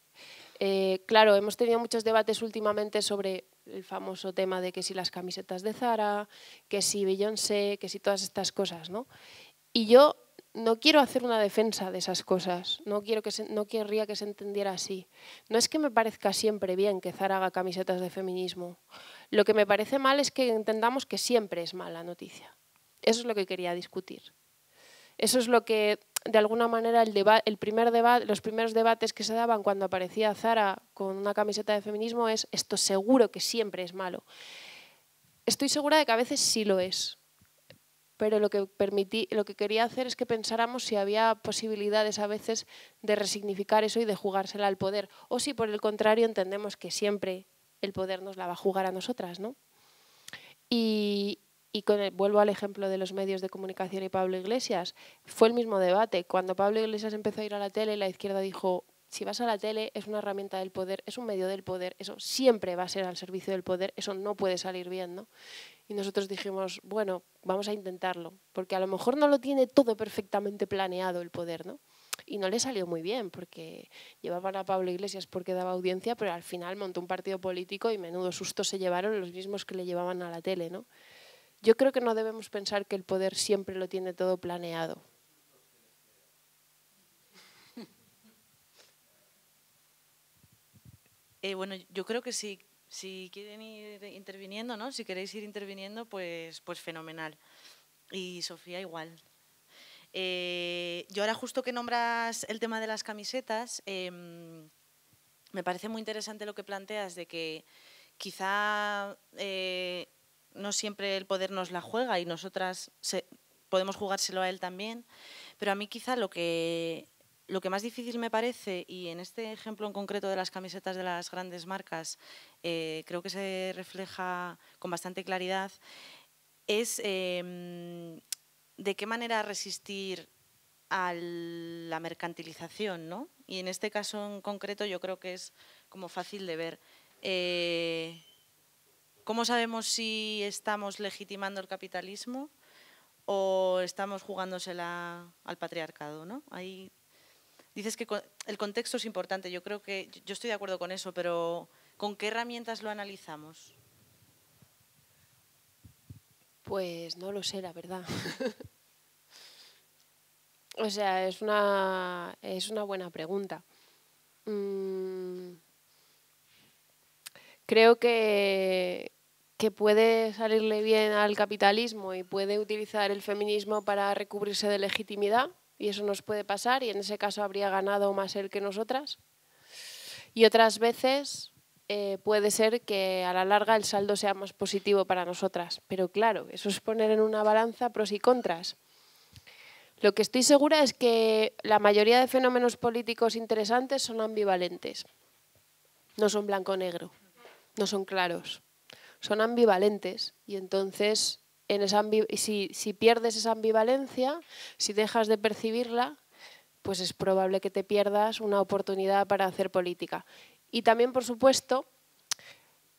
Eh, claro, hemos tenido muchos debates últimamente sobre el famoso tema de que si las camisetas de Zara, que si Beyoncé, que si todas estas cosas, ¿no? Y yo no quiero hacer una defensa de esas cosas, no, quiero que no querría que se entendiera así. No es que me parezca siempre bien que Zara haga camisetas de feminismo. Lo que me parece mal es que entendamos que siempre es mala noticia. Eso es lo que quería discutir. Eso es lo que de alguna manera el, el primer debate, los primeros debates que se daban cuando aparecía Zara con una camiseta de feminismo es esto seguro que siempre es malo. Estoy segura de que a veces sí lo es, pero lo que, permití, lo que quería hacer es que pensáramos si había posibilidades a veces de resignificar eso y de jugársela al poder, o si por el contrario entendemos que siempre el poder nos la va a jugar a nosotras. ¿no? Y, y vuelvo al ejemplo de los medios de comunicación y Pablo Iglesias, fue el mismo debate. Cuando Pablo Iglesias empezó a ir a la tele, la izquierda dijo, si vas a la tele es una herramienta del poder, es un medio del poder, eso siempre va a ser al servicio del poder, eso no puede salir bien, ¿no? Y nosotros dijimos, bueno, vamos a intentarlo, porque a lo mejor no lo tiene todo perfectamente planeado el poder, ¿no? Y no le salió muy bien, porque llevaban a Pablo Iglesias porque daba audiencia, pero al final montó un partido político y menudo susto se llevaron los mismos que le llevaban a la tele, ¿no? Yo creo que no debemos pensar que el poder siempre lo tiene todo planeado. Eh, bueno, yo creo que si, si quieren ir interviniendo, ¿no? Si queréis ir interviniendo, pues, pues fenomenal. Y Sofía igual. Eh, yo ahora justo que nombras el tema de las camisetas, em, me parece muy interesante lo que planteas de que quizá eh, no siempre el poder nos la juega y nosotras podemos jugárselo a él también, pero a mí quizá lo que, lo que más difícil me parece, y en este ejemplo en concreto de las camisetas de las grandes marcas, eh, creo que se refleja con bastante claridad, es em, de qué manera resistir a la mercantilización, ¿no? Y en este caso en concreto yo creo que es como fácil de ver. Eh, ¿Cómo sabemos si estamos legitimando el capitalismo o estamos jugándosela al patriarcado? Ahí dices que el contexto es importante. Yo creo que yo estoy de acuerdo con eso, pero ¿con qué herramientas lo analizamos? Pues no lo sé, la verdad. o sea, es una, es una buena pregunta. Mm, creo que, que puede salirle bien al capitalismo y puede utilizar el feminismo para recubrirse de legitimidad, y eso nos puede pasar, y en ese caso habría ganado más él que nosotras. Y otras veces eh, puede ser que a la larga el saldo sea más positivo para nosotras, pero claro, eso es poner en una balanza pros y contras. Lo que estoy segura es que la mayoría de fenómenos políticos interesantes son ambivalentes, no son blanco-negro, no son claros son ambivalentes y entonces en si, si pierdes esa ambivalencia, si dejas de percibirla, pues es probable que te pierdas una oportunidad para hacer política. Y también, por supuesto,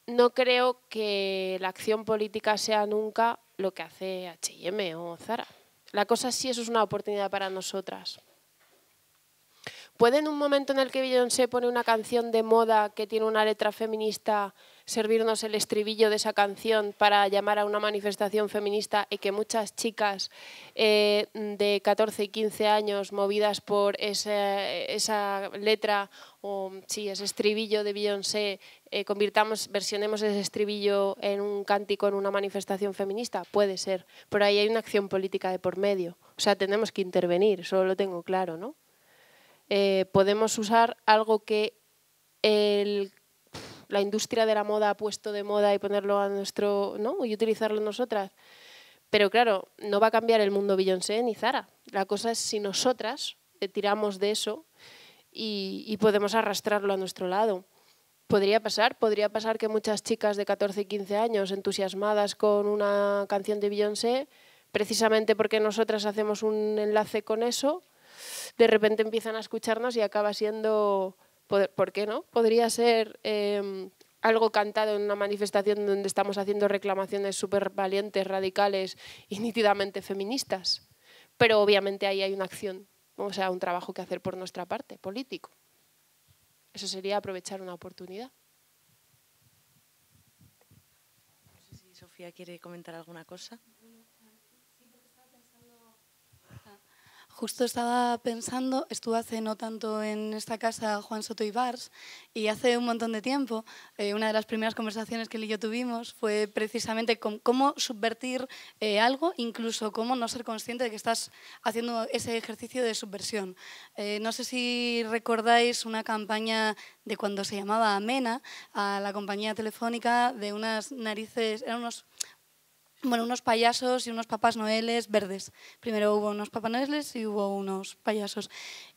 no creo que la acción política sea nunca lo que hace HM o Zara. La cosa sí, eso es una oportunidad para nosotras. ¿Puede en un momento en el que Beyoncé pone una canción de moda que tiene una letra feminista servirnos el estribillo de esa canción para llamar a una manifestación feminista y que muchas chicas eh, de 14 y 15 años movidas por esa, letra o sí, ese estribillo de Beyoncé, eh, convirtamos, versionemos ese estribillo en un cántico, en una manifestación feminista? Puede ser, pero ahí hay una acción política de por medio. O sea, tenemos que intervenir, solo lo tengo claro, ¿no? Eh, podemos usar algo que la industria de la moda ha puesto de moda y ponerlo a nuestro, ¿no? Y utilizarlo nosotras. Pero claro, no va a cambiar el mundo Beyoncé ni Zara. La cosa es si nosotras eh, tiramos de eso y, y podemos arrastrarlo a nuestro lado. Podría pasar, podría pasar que muchas chicas de 14 y 15 años entusiasmadas con una canción de Beyoncé, precisamente porque nosotras hacemos un enlace con eso, de repente empiezan a escucharnos y acaba siendo, ¿por qué no? Podría ser em, algo cantado en una manifestación donde estamos haciendo reclamaciones súper valientes, radicales y nítidamente feministas. Pero obviamente ahí hay una acción, o sea, un trabajo que hacer por nuestra parte, político. Eso sería aprovechar una oportunidad. No sé si Sofía quiere comentar alguna cosa. Justo estaba pensando, estuvo hace no tanto en esta casa Juan Soto y Vars, y hace un montón de tiempo, eh, una de las primeras conversaciones que él y yo tuvimos fue precisamente con cómo subvertir eh, algo, incluso cómo no ser consciente de que estás haciendo ese ejercicio de subversión. Eh, no sé si recordáis una campaña de cuando se llamaba Amena a la compañía telefónica de unas narices, eran unos bueno, unos payasos y unos papás noeles verdes. Primero hubo unos papás noeles y hubo unos payasos.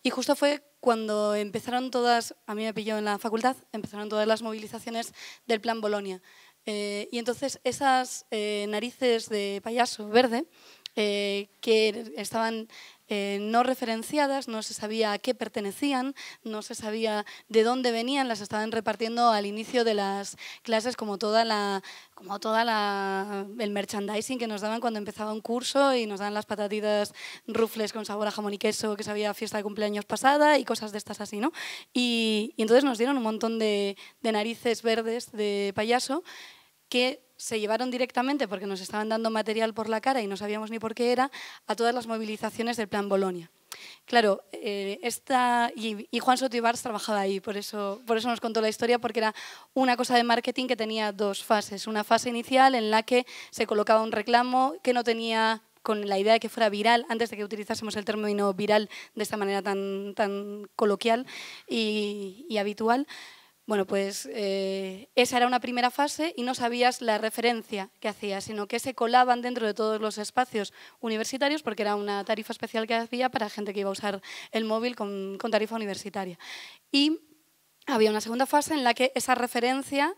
Y justo fue cuando empezaron todas, a mí me pilló en la facultad, empezaron todas las movilizaciones del Plan Bolonia. Eh, y entonces esas eh, narices de payaso verde eh, que estaban eh, no referenciadas, no se sabía a qué pertenecían, no se sabía de dónde venían, las estaban repartiendo al inicio de las clases como toda la como toda el merchandising que nos daban cuando empezaba un curso y nos daban las patatitas rufles con sabor a jamón y queso que sabía fiesta de cumpleaños pasada y cosas de estas así, ¿no? Y, entonces nos dieron un montón de, de narices verdes de payaso que se llevaron directamente, porque nos estaban dando material por la cara y no sabíamos ni por qué era, a todas las movilizaciones del Plan Bolonia. Claro, eh, esta, y, Juan Sotibars trabajaba ahí, por eso, por eso nos contó la historia, porque era una cosa de marketing que tenía dos fases. Una fase inicial en la que se colocaba un reclamo que no tenía con la idea de que fuera viral, antes de que utilizásemos el término viral de esta manera tan, tan coloquial y habitual. Bueno, pues eh, esa era una primera fase y no sabías la referencia que hacías, sino que se colaban dentro de todos los espacios universitarios porque era una tarifa especial que hacía para gente que iba a usar el móvil con, tarifa universitaria. Y había una segunda fase en la que esa referencia,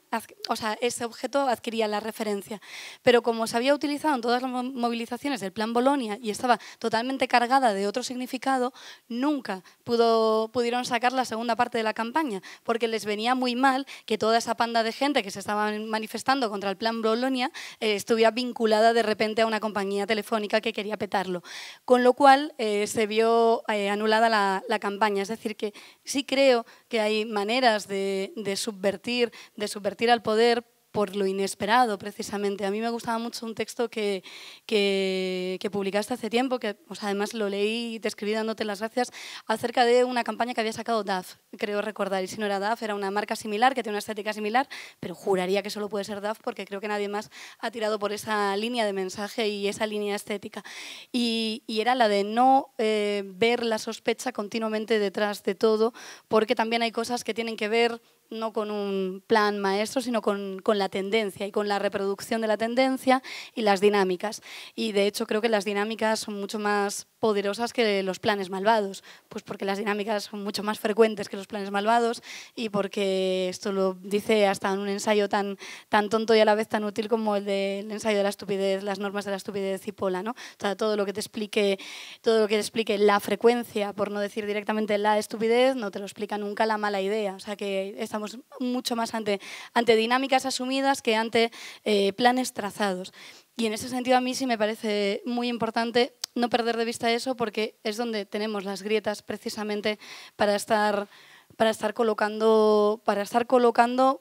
o sea, ese objeto adquiría la referencia. Pero como se había utilizado en todas las movilizaciones del Plan Bolonia y estaba totalmente cargada de otro significado, nunca pudo, pudieron sacar la segunda parte de la campaña, porque les venía muy mal que toda esa panda de gente que se estaba manifestando contra el Plan Bolonia eh, estuviera vinculada de repente a una compañía telefónica que quería petarlo. Con lo cual eh, se vio eh, anulada la, la campaña. Es decir, que sí creo que hay maneras de, de subvertir, de subvertir al poder por lo inesperado, precisamente. A mí me gustaba mucho un texto que, que, publicaste hace tiempo, que además lo leí y te escribí dándote las gracias, acerca de una campaña que había sacado DAF, creo recordar. Y si no era DAF, era una marca similar, que tiene una estética similar, pero juraría que solo puede ser DAF porque creo que nadie más ha tirado por esa línea de mensaje y esa línea estética. Y, era la de no eh, ver la sospecha continuamente detrás de todo, porque también hay cosas que tienen que ver no con un plan maestro, sino con, la tendencia y con la reproducción de la tendencia y las dinámicas. Y de hecho creo que las dinámicas son mucho más poderosas que los planes malvados, pues porque las dinámicas son mucho más frecuentes que los planes malvados y porque esto lo dice hasta en un ensayo tan, tan tonto y a la vez tan útil como el del ensayo de la estupidez, las normas de la estupidez y Pola, ¿no? O todo lo que te explique, todo lo que te explique la frecuencia, por no decir directamente la estupidez, no te lo explica nunca la mala idea. O sea que estamos mucho más ante, ante dinámicas asumidas que ante eh, planes trazados. Y en ese sentido a mí sí me parece muy importante no perder de vista eso porque es donde tenemos las grietas precisamente para estar, para estar colocando, para estar colocando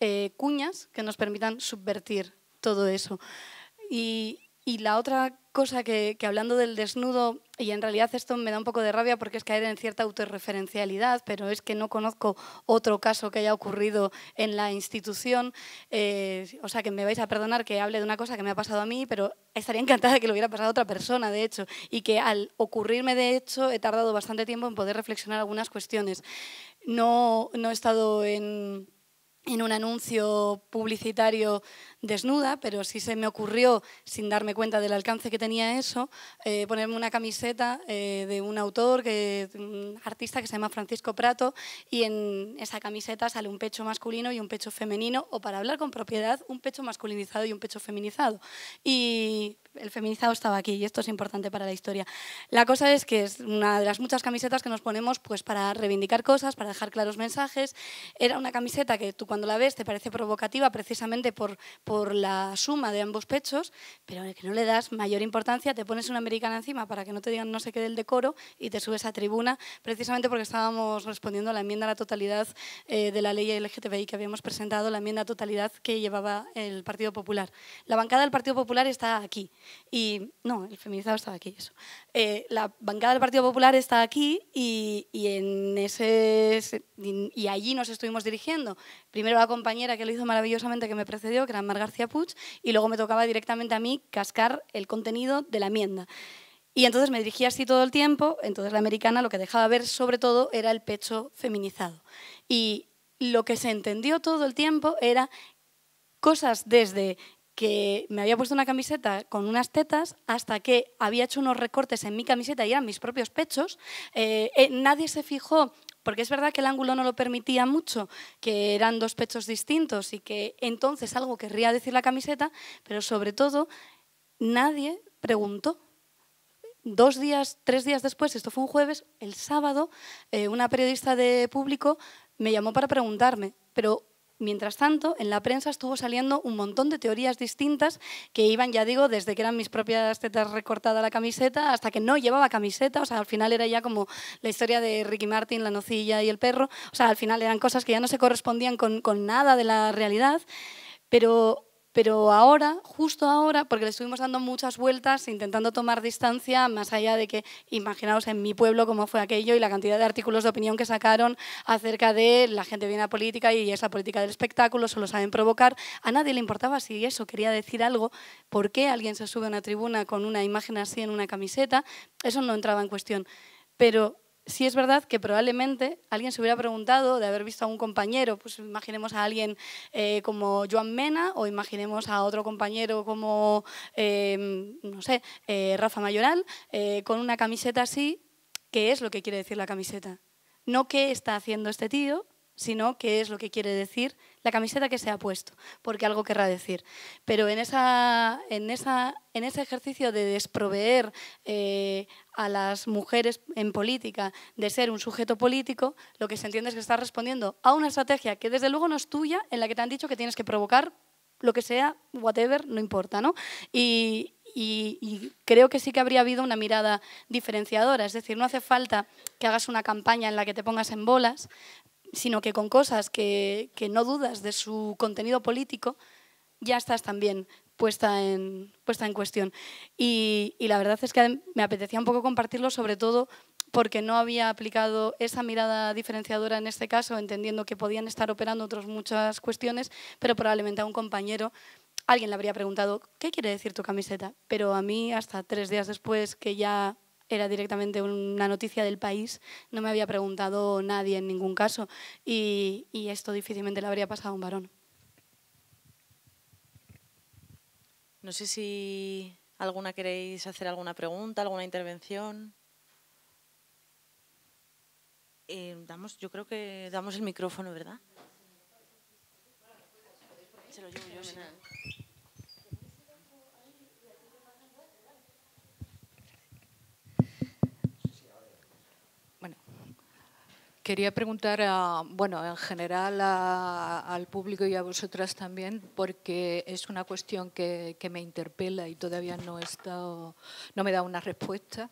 eh, cuñas que nos permitan subvertir todo eso. Y, y la otra cosa que, hablando del desnudo, y en realidad esto me da un poco de rabia porque es caer en cierta autorreferencialidad, pero es que no conozco otro caso que haya ocurrido en la institución. Eh, o sea, que me vais a perdonar que hable de una cosa que me ha pasado a mí, pero estaría encantada de que lo hubiera pasado a otra persona, de hecho, y que al ocurrirme, de hecho, he tardado bastante tiempo en poder reflexionar algunas cuestiones. No, no he estado en en un anuncio publicitario desnuda, pero sí se me ocurrió, sin darme cuenta del alcance que tenía eso, eh, ponerme una camiseta eh, de un autor, que, un artista que se llama Francisco Prato, y en esa camiseta sale un pecho masculino y un pecho femenino, o para hablar con propiedad, un pecho masculinizado y un pecho feminizado. Y el feminizado estaba aquí, y esto es importante para la historia. La cosa es que es una de las muchas camisetas que nos ponemos pues, para reivindicar cosas, para dejar claros mensajes. Era una camiseta que tú cuando la ves te parece provocativa precisamente por, por la suma de ambos pechos, pero que no le das mayor importancia, te pones una americana encima para que no te digan no se quede el decoro y te subes a tribuna, precisamente porque estábamos respondiendo a la enmienda a la totalidad eh, de la ley LGTBI que habíamos presentado, la enmienda a totalidad que llevaba el Partido Popular. La bancada del Partido Popular está aquí y no, el feminizado estaba aquí, eso. Eh, la bancada del Partido Popular está aquí y, en ese, y allí nos estuvimos dirigiendo. Primero la compañera que lo hizo maravillosamente que me precedió, que era Mar García Puig, y luego me tocaba directamente a mí cascar el contenido de la enmienda. Y entonces me dirigía así todo el tiempo, entonces la americana lo que dejaba ver sobre todo era el pecho feminizado. Y lo que se entendió todo el tiempo era cosas desde que me había puesto una camiseta con unas tetas hasta que había hecho unos recortes en mi camiseta y eran mis propios pechos. Eh, eh, nadie se fijó porque es verdad que el ángulo no lo permitía mucho, que eran dos pechos distintos y que entonces algo querría decir la camiseta, pero sobre todo nadie preguntó. Dos días, tres días después, esto fue un jueves, el sábado, eh, una periodista de público me llamó para preguntarme, pero Mientras tanto, en la prensa estuvo saliendo un montón de teorías distintas que iban, ya digo, desde que eran mis propias tetas recortadas la camiseta hasta que no llevaba camiseta. O sea, al final era ya como la historia de Ricky Martin, la nocilla y el perro. O sea, al final eran cosas que ya no se correspondían con, con nada de la realidad. Pero pero ahora, justo ahora, porque le estuvimos dando muchas vueltas intentando tomar distancia, más allá de que, imaginaos en mi pueblo cómo fue aquello y la cantidad de artículos de opinión que sacaron acerca de la gente viene a política y esa política del espectáculo, solo saben provocar. A nadie le importaba si eso quería decir algo, por qué alguien se sube a una tribuna con una imagen así en una camiseta, eso no entraba en cuestión. Pero si es verdad que probablemente alguien se hubiera preguntado de haber visto a un compañero, pues imaginemos a alguien eh, como Joan Mena o imaginemos a otro compañero como, em, no sé, eh, Rafa Mayoral, eh, con una camiseta así, ¿qué es lo que quiere decir la camiseta? No qué está haciendo este tío, sino qué es lo que quiere decir la camiseta que se ha puesto, porque algo querrá decir. Pero en, esa, en, esa, en ese ejercicio de desproveer eh, a las mujeres en política de ser un sujeto político, lo que se entiende es que estás respondiendo a una estrategia que desde luego no es tuya, en la que te han dicho que tienes que provocar lo que sea, whatever, no importa, ¿no? y, creo que sí que habría habido una mirada diferenciadora. Es decir, no hace falta que hagas una campaña en la que te pongas en bolas sino que con cosas que, no dudas de su contenido político, ya estás también puesta en, puesta en cuestión. Y, y, la verdad es que me apetecía un poco compartirlo, sobre todo porque no había aplicado esa mirada diferenciadora en este caso, entendiendo que podían estar operando otras muchas cuestiones, pero probablemente a un compañero alguien le habría preguntado, ¿qué quiere decir tu camiseta? Pero a mí, hasta tres días después que ya era directamente una noticia del país, no me había preguntado nadie en ningún caso y, esto difícilmente le habría pasado a un varón. No sé si alguna queréis hacer alguna pregunta, alguna intervención. Eh, damos, yo creo que damos el micrófono, ¿verdad? Se Quería preguntar, a, bueno, en general al público y a vosotras también, porque es una cuestión que, me interpela y todavía no, he estado, no me da una respuesta.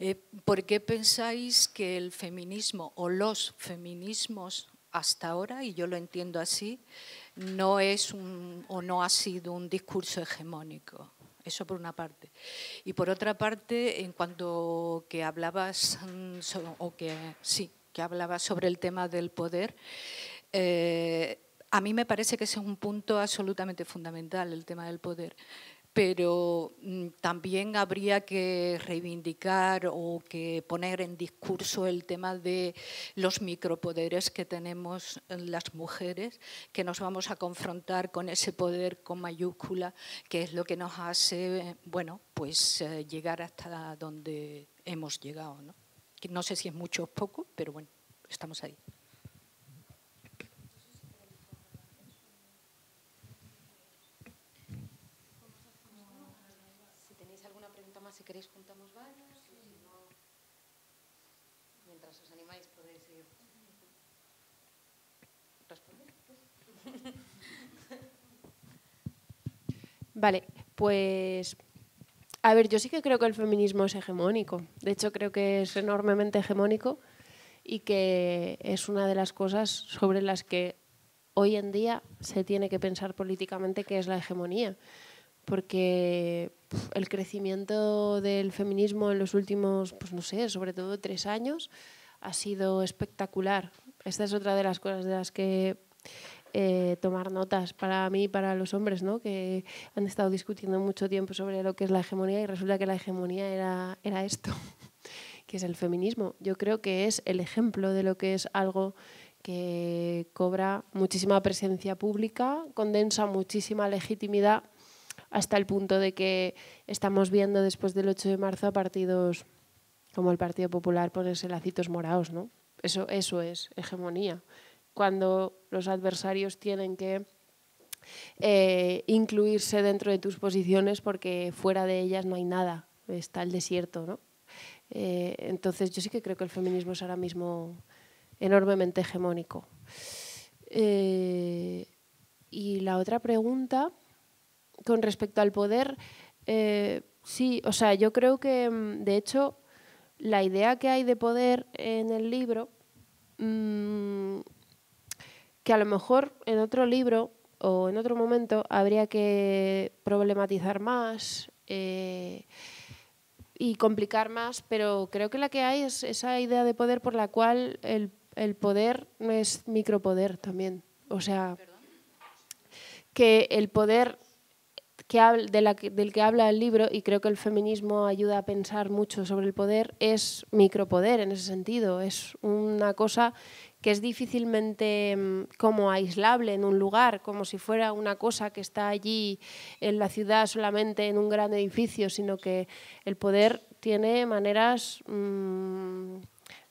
Eh, ¿Por qué pensáis que el feminismo o los feminismos hasta ahora, y yo lo entiendo así, no es un, o no ha sido un discurso hegemónico? Eso por una parte. Y por otra parte, en cuanto que hablabas, mm, o que sí, que hablaba sobre el tema del poder, eh, a mí me parece que es un punto absolutamente fundamental, el tema del poder. Pero mm, también habría que reivindicar o que poner en discurso el tema de los micropoderes que tenemos eh, las mujeres, que nos vamos a confrontar con ese poder con mayúscula, que es lo que nos hace, bueno, pues eh, llegar hasta donde hemos llegado, ¿no? no sé si es mucho o poco, pero bueno, estamos ahí. Si tenéis alguna pregunta más, si queréis, juntamos varios. mientras os animáis, podéis seguir. Responder. Vale, pues a ver, yo sí que creo que el feminismo es hegemónico. De hecho, creo que es enormemente hegemónico y que es una de las cosas sobre las que hoy en día se tiene que pensar políticamente que es la hegemonía. Porque el crecimiento del feminismo en los últimos, pues no sé, sobre todo tres años, ha sido espectacular. Esta es otra de las cosas de las que eh, tomar notas para mí y para los hombres, ¿no? que han estado discutiendo mucho tiempo sobre lo que es la hegemonía y resulta que la hegemonía era, era esto, que es el feminismo. Yo creo que es el ejemplo de lo que es algo que cobra muchísima presencia pública, condensa muchísima legitimidad hasta el punto de que estamos viendo después del 8 de marzo a partidos como el Partido Popular ponerse lacitos morados, ¿no? Eso, eso es hegemonía cuando los adversarios tienen que eh, incluirse dentro de tus posiciones porque fuera de ellas no hay nada, está el desierto. ¿no? Eh, entonces yo sí que creo que el feminismo es ahora mismo enormemente hegemónico. Eh, y la otra pregunta, con respecto al poder, sí, o sea, yo creo que de hecho la idea que hay de poder en el libro mm, que a lo mejor en otro libro o en otro momento habría que problematizar más eh, y complicar más, pero creo que la que hay es esa idea de poder por la cual el, el poder es micropoder también. O sea, que el poder que del que habla el libro, y creo que el feminismo ayuda a pensar mucho sobre el poder, es micropoder en ese sentido. Es una cosa que es difícilmente mm, como aislable en un lugar, como si fuera una cosa que está allí en la ciudad solamente en un gran edificio, sino que el poder tiene maneras mm,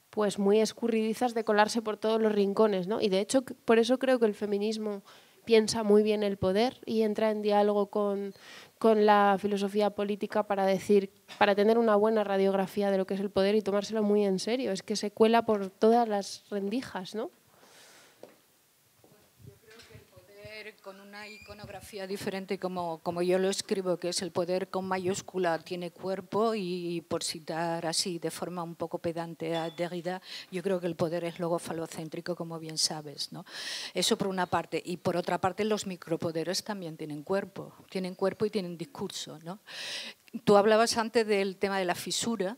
pues muy escurridizas de colarse por todos los rincones, Y de hecho por eso creo que el feminismo piensa muy bien el poder y entra en diálogo con, la filosofía política para decir, para tener una buena radiografía de lo que es el poder y tomárselo muy en serio. Es que se cuela por todas las rendijas, ¿no? con una iconografía diferente como, como yo lo escribo, que es el poder con mayúscula tiene cuerpo y por citar así de forma un poco pedante a Derrida, yo creo que el poder es logofalocéntrico, como bien sabes. Eso por una parte. Y por otra parte, los micropoderes también tienen cuerpo, tienen cuerpo y tienen discurso. ¿no? Tú hablabas antes del tema de la fisura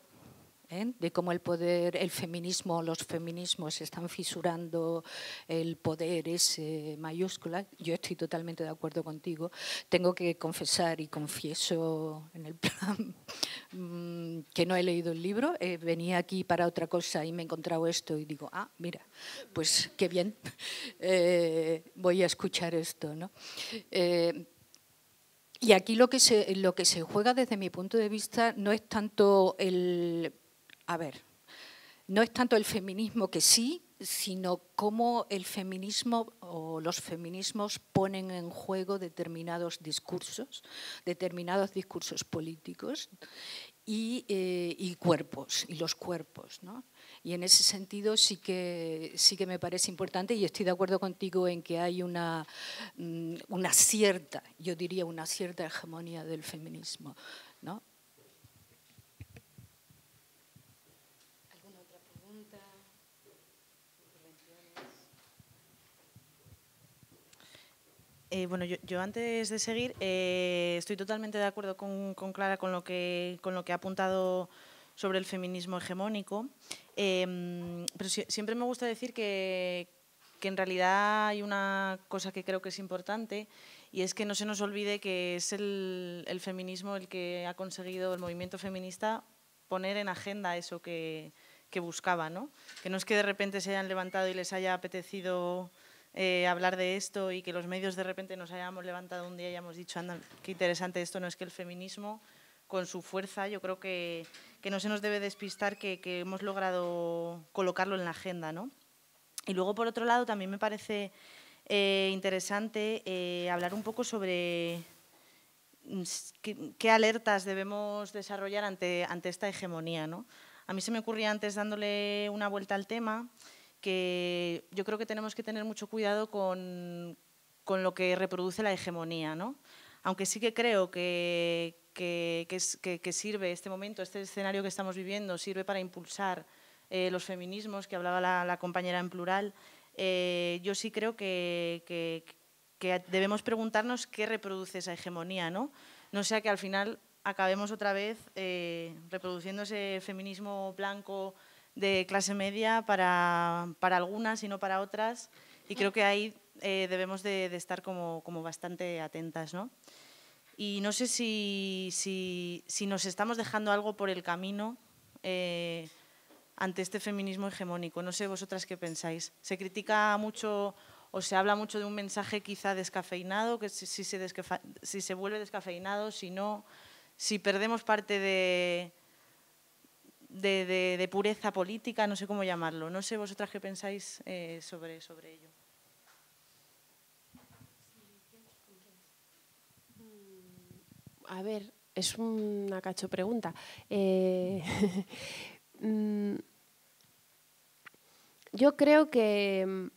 ¿eh? de cómo el poder, el feminismo, los feminismos están fisurando el poder ese mayúscula. Yo estoy totalmente de acuerdo contigo. Tengo que confesar y confieso en el plan mm, que no he leído el libro. Eh, venía aquí para otra cosa y me he encontrado esto y digo, ah, mira, pues qué bien, eh, voy a escuchar esto. Y aquí lo que, se, lo que se juega desde mi punto de vista no es tanto el a ver, no es tanto el feminismo que sí, sino cómo el feminismo o los feminismos ponen en juego determinados discursos, determinados discursos políticos eh, y, cuerpos, y los cuerpos. ¿no? Y en ese sentido sí que, sí que me parece importante y estoy de acuerdo contigo en que hay una, mm, una cierta, yo diría una cierta hegemonía del feminismo. ¿no? Eh, bueno, yo, antes de seguir, eh, estoy totalmente de acuerdo con, Clara con lo, que, con lo que ha apuntado sobre el feminismo hegemónico, em, pero siempre me gusta decir que, en realidad hay una cosa que creo que es importante y es que no se nos olvide que es el, feminismo el que ha conseguido el movimiento feminista poner en agenda eso que, que buscaba, ¿no? Que no es que de repente se hayan levantado y les haya apetecido eh, hablar de esto y que los medios de repente nos hayamos levantado un día y hayamos dicho, anda, qué interesante esto, no es que el feminismo con su fuerza, yo creo que, no se nos debe despistar que, hemos logrado colocarlo en la agenda. ¿no? Y luego, por otro lado, también me parece eh, interesante eh, hablar un poco sobre mm, qué, alertas debemos desarrollar ante, ante esta hegemonía. A mí se me ocurría antes, dándole una vuelta al tema, que yo creo que tenemos que tener mucho cuidado con, con lo que reproduce la hegemonía, ¿no? Aunque sí que creo que, que, que, sirve este momento, este escenario que estamos viviendo, sirve para impulsar eh, los feminismos, que hablaba la, compañera en plural, eh, yo sí creo que, debemos preguntarnos qué reproduce esa hegemonía, ¿no? No sea que al final acabemos otra vez eh, reproduciendo ese feminismo blanco, de clase media para, algunas y no para otras. Y creo que ahí eh, debemos de, estar como, como, bastante atentas. ¿no? Y no sé si, si, nos estamos dejando algo por el camino eh, ante este feminismo hegemónico. No sé vosotras qué pensáis. Se critica mucho o se habla mucho de un mensaje quizá descafeinado, que si, se, si se vuelve descafeinado, si no, si perdemos parte de, de, pureza política, no sé cómo llamarlo. No sé vosotras qué pensáis eh, sobre, sobre ello. Mm, a ver, es una cacho pregunta. Eh, mm, yo creo que, mm,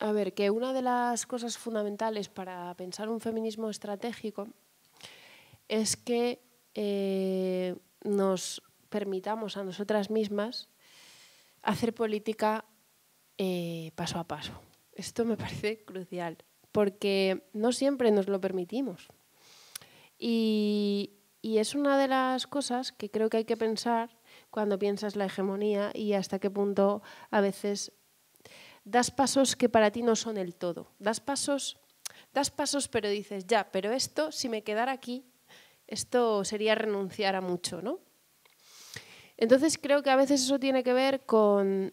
a ver, que una de las cosas fundamentales para pensar un feminismo estratégico es que eh, nos permitamos a nosotras mismas hacer política eh, paso a paso. Esto me parece crucial, porque no siempre nos lo permitimos. Y, es una de las cosas que creo que hay que pensar cuando piensas la hegemonía y hasta qué punto a veces das pasos que para ti no son el todo. Das pasos, das pasos pero dices, ya, pero esto, si me quedara aquí, esto sería renunciar a mucho, ¿no? Entonces creo que a veces eso tiene que ver con,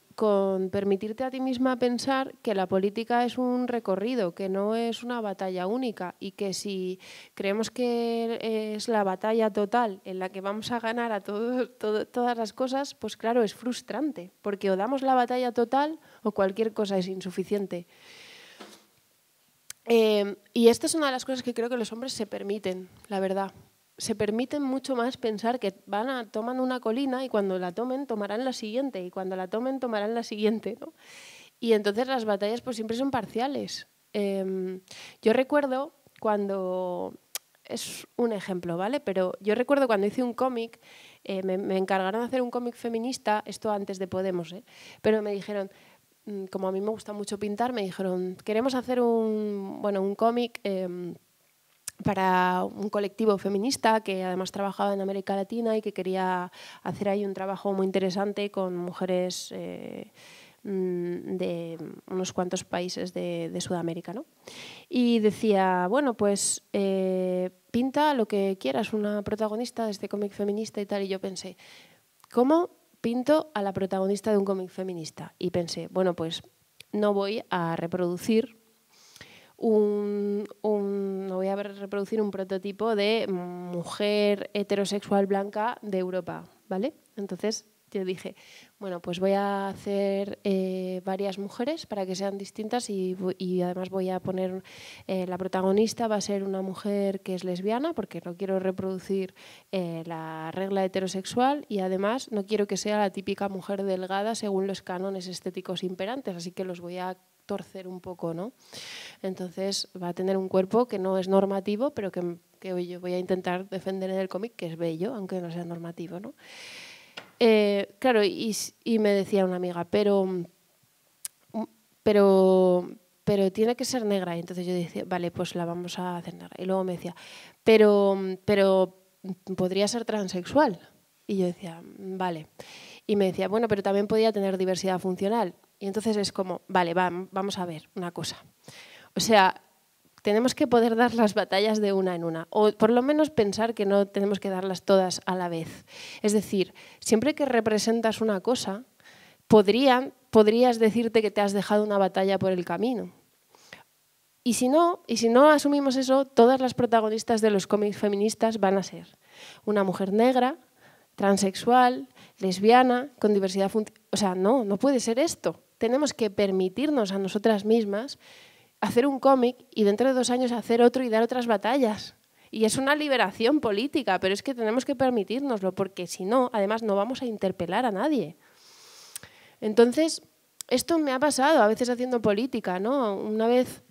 permitirte a ti misma pensar que la política es un recorrido, que no es una batalla única y que si creemos que es la batalla total en la que vamos a ganar a todas las cosas, pues claro, es frustrante, porque o damos la batalla total o cualquier cosa es insuficiente. Eh, y esta es una de las cosas que creo que los hombres se permiten, la verdad se permiten mucho más pensar que van a toman una colina y cuando la tomen tomarán la siguiente y cuando la tomen tomarán la siguiente, Y entonces las batallas pues siempre son parciales. Em, yo recuerdo cuando es un ejemplo, ¿vale? Pero yo recuerdo cuando hice un cómic, eh, me, encargaron de hacer un cómic feminista, esto antes de Podemos, ¿eh? Pero me dijeron, mm, como a mí me gusta mucho pintar, me dijeron, queremos hacer un, bueno, un cómic em, para un colectivo feminista que además trabajaba en América Latina y que quería hacer ahí un trabajo muy interesante con mujeres eh, mm, de unos cuantos países de, Sudamérica. ¿no? Y decía, bueno, pues eh, pinta lo que quieras, una protagonista de este cómic feminista y tal. Y yo pensé, ¿cómo pinto a la protagonista de un cómic feminista? Y pensé, bueno, pues no voy a reproducir un, voy a reproducir un prototipo de mujer heterosexual blanca de Europa, ¿vale? Entonces yo dije, bueno, pues voy a hacer eh, varias mujeres para que sean distintas y, además voy a poner, eh, la protagonista va a ser una mujer que es lesbiana porque no quiero reproducir eh, la regla heterosexual y además no quiero que sea la típica mujer delgada según los cánones estéticos imperantes, así que los voy a torcer un poco, ¿no? Entonces va a tener un cuerpo que no es normativo, pero que, hoy yo voy a intentar defender en el cómic, que es bello, aunque no sea normativo, ¿no? Eh, claro, y, me decía una amiga, pero, mm, pero, pero tiene que ser negra. Y entonces yo decía, vale, pues la vamos a hacer negra. Y luego me decía, pero, pero podría ser transexual. Y yo decía, mm, vale. Y me decía, bueno, pero también podía tener diversidad funcional. Y entonces es como, vale, vamos a ver una cosa. O sea, tenemos que poder dar las batallas de una en una, o por lo menos pensar que no tenemos que darlas todas a la vez. Es decir, siempre que representas una cosa, podrías decirte que te has dejado una batalla por el camino. Y si no, y si no asumimos eso, todas las protagonistas de los cómics feministas van a ser una mujer negra, transexual, lesbiana, con diversidad O sea, no, no puede ser esto tenemos que permitirnos a nosotras mismas hacer un cómic y dentro de dos años hacer otro y dar otras batallas. Y es una liberación política, pero es que tenemos que permitirnoslo porque si no, además no vamos a interpelar a nadie. Entonces, esto me ha pasado a veces haciendo política, ¿no? Una vez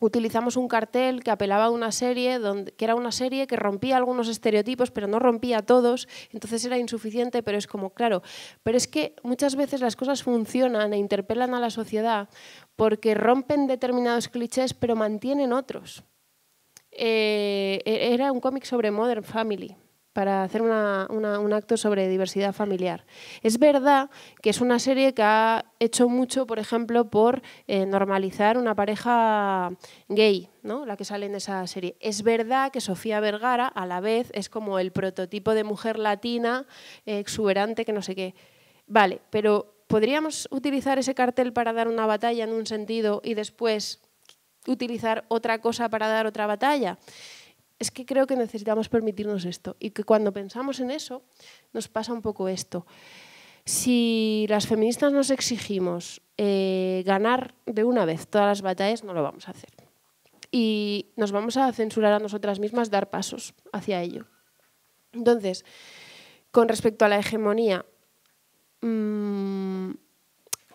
utilizamos un cartel que apelaba a una serie, que era una serie que rompía algunos estereotipos, pero no rompía todos, entonces era insuficiente, pero es como, claro, pero es que muchas veces las cosas funcionan e interpelan a la sociedad porque rompen determinados clichés, pero mantienen otros. Eh, e, era un cómic sobre Modern Family para hacer un acto sobre diversidad familiar. Es verdad que es una serie que ha hecho mucho, por ejemplo, por eh, normalizar una pareja gay, ¿no? la que sale en esa serie. Es verdad que Sofía Vergara, a la vez, es como el prototipo de mujer latina, eh, exuberante, que no sé qué. Vale, pero ¿podríamos utilizar ese cartel para dar una batalla en un sentido y después utilizar otra cosa para dar otra batalla? es que creo que necesitamos permitirnos esto y que cuando pensamos en eso nos pasa un poco esto. Si las feministas nos exigimos eh, ganar de una vez todas las batallas, no lo vamos a hacer. Y nos vamos a censurar a nosotras mismas dar pasos hacia ello. Entonces, con respecto a la hegemonía, mm,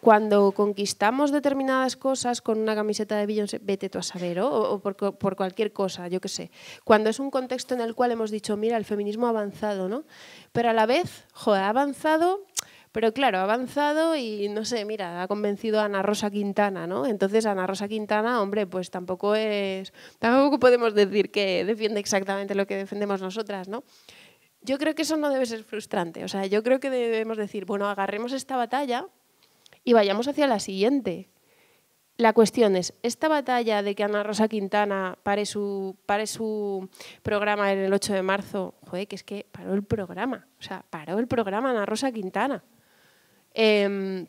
cuando conquistamos determinadas cosas con una camiseta de Beyoncé, vete tú a saber, ¿o? por, por cualquier cosa, yo qué sé. Cuando es un contexto en el cual hemos dicho, mira, el feminismo ha avanzado, ¿no? Pero a la vez, joder, ha avanzado pero claro, ha avanzado y no sé, mira, ha convencido a Ana Rosa Quintana, ¿no? Entonces Ana Rosa Quintana, hombre, pues tampoco es, tampoco podemos decir que defiende exactamente lo que defendemos nosotras, ¿no? Yo creo que eso no debe ser frustrante, o sea, yo creo que debemos decir, bueno, agarremos esta batalla, y vayamos hacia la siguiente. La cuestión es, ¿esta batalla de que Ana Rosa Quintana pare su, pare su programa en el 8 de marzo? Joder, que es que paró el programa. O sea, paró el programa Ana Rosa Quintana. Em,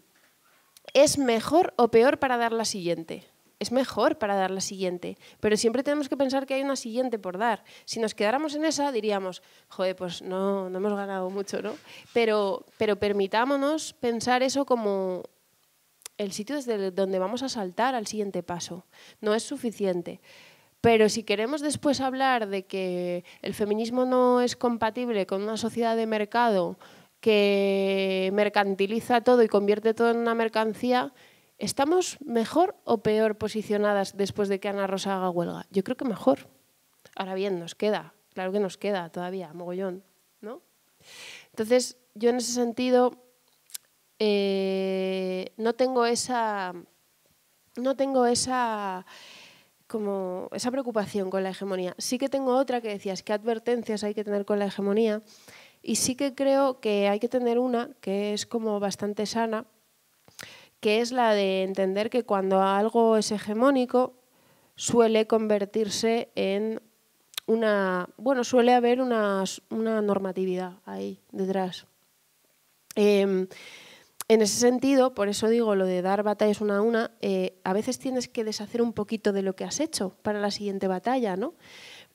¿Es mejor o peor para dar la siguiente? Es mejor para dar la siguiente, pero siempre tenemos que pensar que hay una siguiente por dar. Si nos quedáramos en esa, diríamos, joder, pues no, no hemos ganado mucho, ¿no? Pero, pero permitámonos pensar eso como el sitio desde donde vamos a saltar al siguiente paso. No es suficiente. Pero si queremos después hablar de que el feminismo no es compatible con una sociedad de mercado que mercantiliza todo y convierte todo en una mercancía, ¿estamos mejor o peor posicionadas después de que Ana Rosa haga huelga? Yo creo que mejor. Ahora bien, nos queda, claro que nos queda todavía, mogollón, ¿no? Entonces, yo en ese sentido eh, no tengo esa. No tengo esa como esa preocupación con la hegemonía. Sí que tengo otra que decías, qué advertencias hay que tener con la hegemonía. Y sí que creo que hay que tener una que es como bastante sana, que es la de entender que cuando algo es hegemónico suele convertirse en una, bueno, suele haber una, normatividad ahí detrás. Em, en ese sentido, por eso digo lo de dar batallas una a una, eh, a veces tienes que deshacer un poquito de lo que has hecho para la siguiente batalla, ¿no?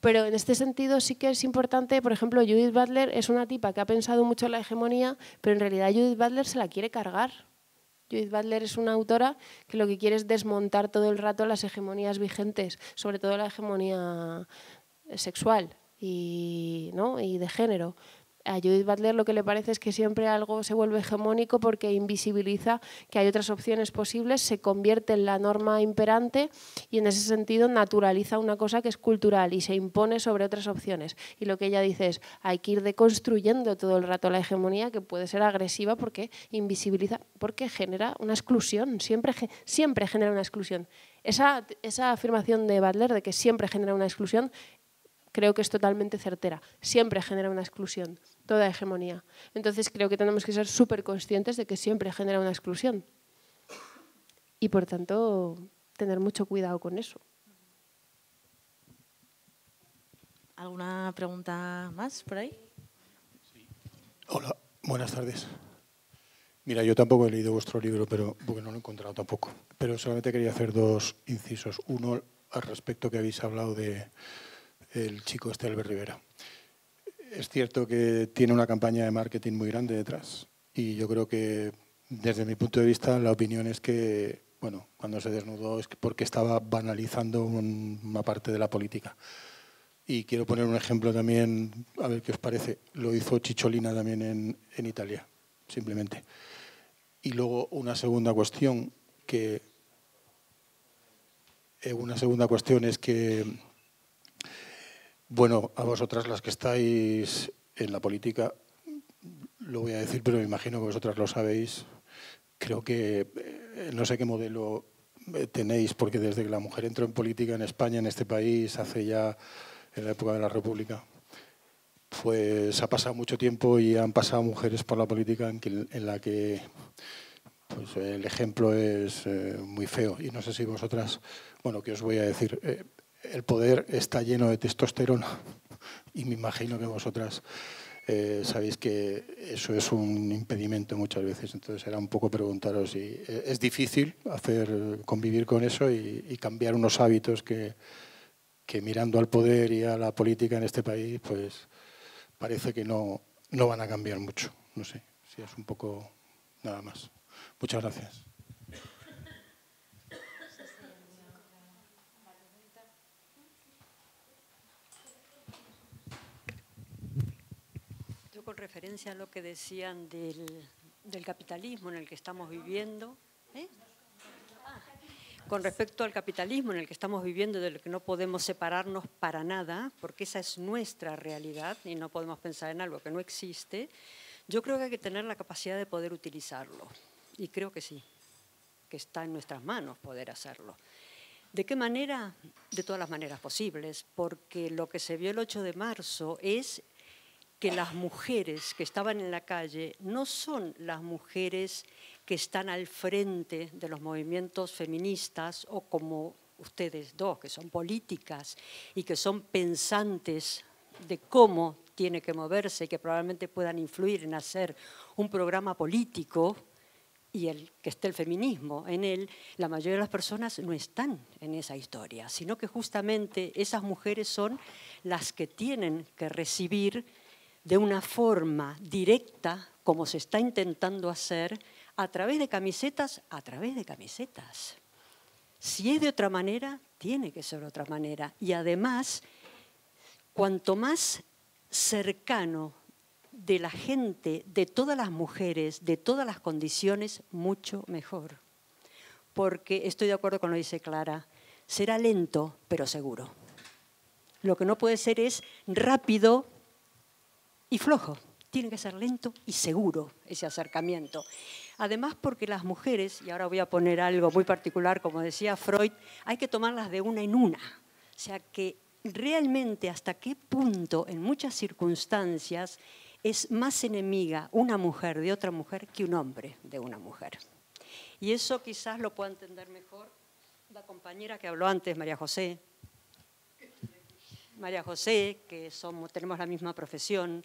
Pero en este sentido sí que es importante, por ejemplo, Judith Butler es una tipa que ha pensado mucho en la hegemonía, pero en realidad Judith Butler se la quiere cargar. Judith Butler es una autora que lo que quiere es desmontar todo el rato las hegemonías vigentes, sobre todo la hegemonía sexual y, ¿no? y de género a Judith Butler lo que le parece es que siempre algo se vuelve hegemónico porque invisibiliza que hay otras opciones posibles, se convierte en la norma imperante y en ese sentido naturaliza una cosa que es cultural y se impone sobre otras opciones. Y lo que ella dice es, hay que ir deconstruyendo todo el rato la hegemonía que puede ser agresiva porque invisibiliza, porque genera una exclusión, siempre, siempre genera una exclusión. Esa, esa afirmación de Butler de que siempre genera una exclusión creo que es totalmente certera. Siempre genera una exclusión, toda hegemonía. Entonces creo que tenemos que ser súper conscientes de que siempre genera una exclusión. Y por tanto, tener mucho cuidado con eso. ¿Alguna pregunta más por ahí? Hola, buenas tardes. Mira, yo tampoco he leído vuestro libro, pero porque no lo he encontrado tampoco. Pero solamente quería hacer dos incisos. Uno al respecto que habéis hablado de, el chico este Albert Rivera. Es cierto que tiene una campaña de marketing muy grande detrás y yo creo que desde mi punto de vista la opinión es que, bueno, cuando se desnudó es porque estaba banalizando una parte de la política. Y quiero poner un ejemplo también, a ver qué os parece. Lo hizo Chicholina también en, Italia, simplemente. Y luego una segunda cuestión que... Eh, una segunda cuestión es que bueno, a vosotras las que estáis en la política, lo voy a decir, pero me imagino que vosotras lo sabéis. Creo que eh, no sé qué modelo eh, tenéis, porque desde que la mujer entró en política en España, en este país, hace ya en la época de la República, pues ha pasado mucho tiempo y han pasado mujeres por la política en, la que pues, el ejemplo es eh, muy feo. Y no sé si vosotras, bueno, ¿qué os voy a decir? el poder está lleno de testosterona y me imagino que vosotras eh, sabéis que eso es un impedimento muchas veces. Entonces era un poco preguntaros si eh, es difícil hacer convivir con eso y, cambiar unos hábitos que, mirando al poder y a la política en este país, pues parece que no, no van a cambiar mucho. No sé, si es un poco nada más. Muchas gracias. referencia a lo que decían del, capitalismo en el que estamos viviendo. ¿eh? con respecto al capitalismo en el que estamos viviendo, del que no podemos separarnos para nada, porque esa es nuestra realidad y no podemos pensar en algo que no existe, yo creo que hay que tener la capacidad de poder utilizarlo. Y creo que sí, que está en nuestras manos poder hacerlo. ¿De qué manera? De todas las maneras posibles, porque lo que se vio el 8 de marzo es que las mujeres que estaban en la calle no son las mujeres que están al frente de los movimientos feministas o como ustedes dos, que son políticas y que son pensantes de cómo tiene que moverse y que probablemente puedan influir en hacer un programa político y el que esté el feminismo en él, la mayoría de las personas no están en esa historia, sino que justamente esas mujeres son las que tienen que recibir de una forma directa, como se está intentando hacer, a través de camisetas, a través de camisetas. Si es de otra manera, tiene que ser de otra manera. Y además, cuanto más cercano de la gente, de todas las mujeres, de todas las condiciones, mucho mejor. Porque estoy de acuerdo con lo que dice Clara, será lento, pero seguro. Lo que no puede ser es rápido, y flojo. Tiene que ser lento y seguro ese acercamiento. Además, porque las mujeres, y ahora voy a poner algo muy particular, como decía Freud, hay que tomarlas de una en una. O sea que realmente hasta qué punto en muchas circunstancias es más enemiga una mujer de otra mujer que un hombre de una mujer. Y eso quizás lo pueda entender mejor la compañera que habló antes, María José, María José, que somos, tenemos la misma profesión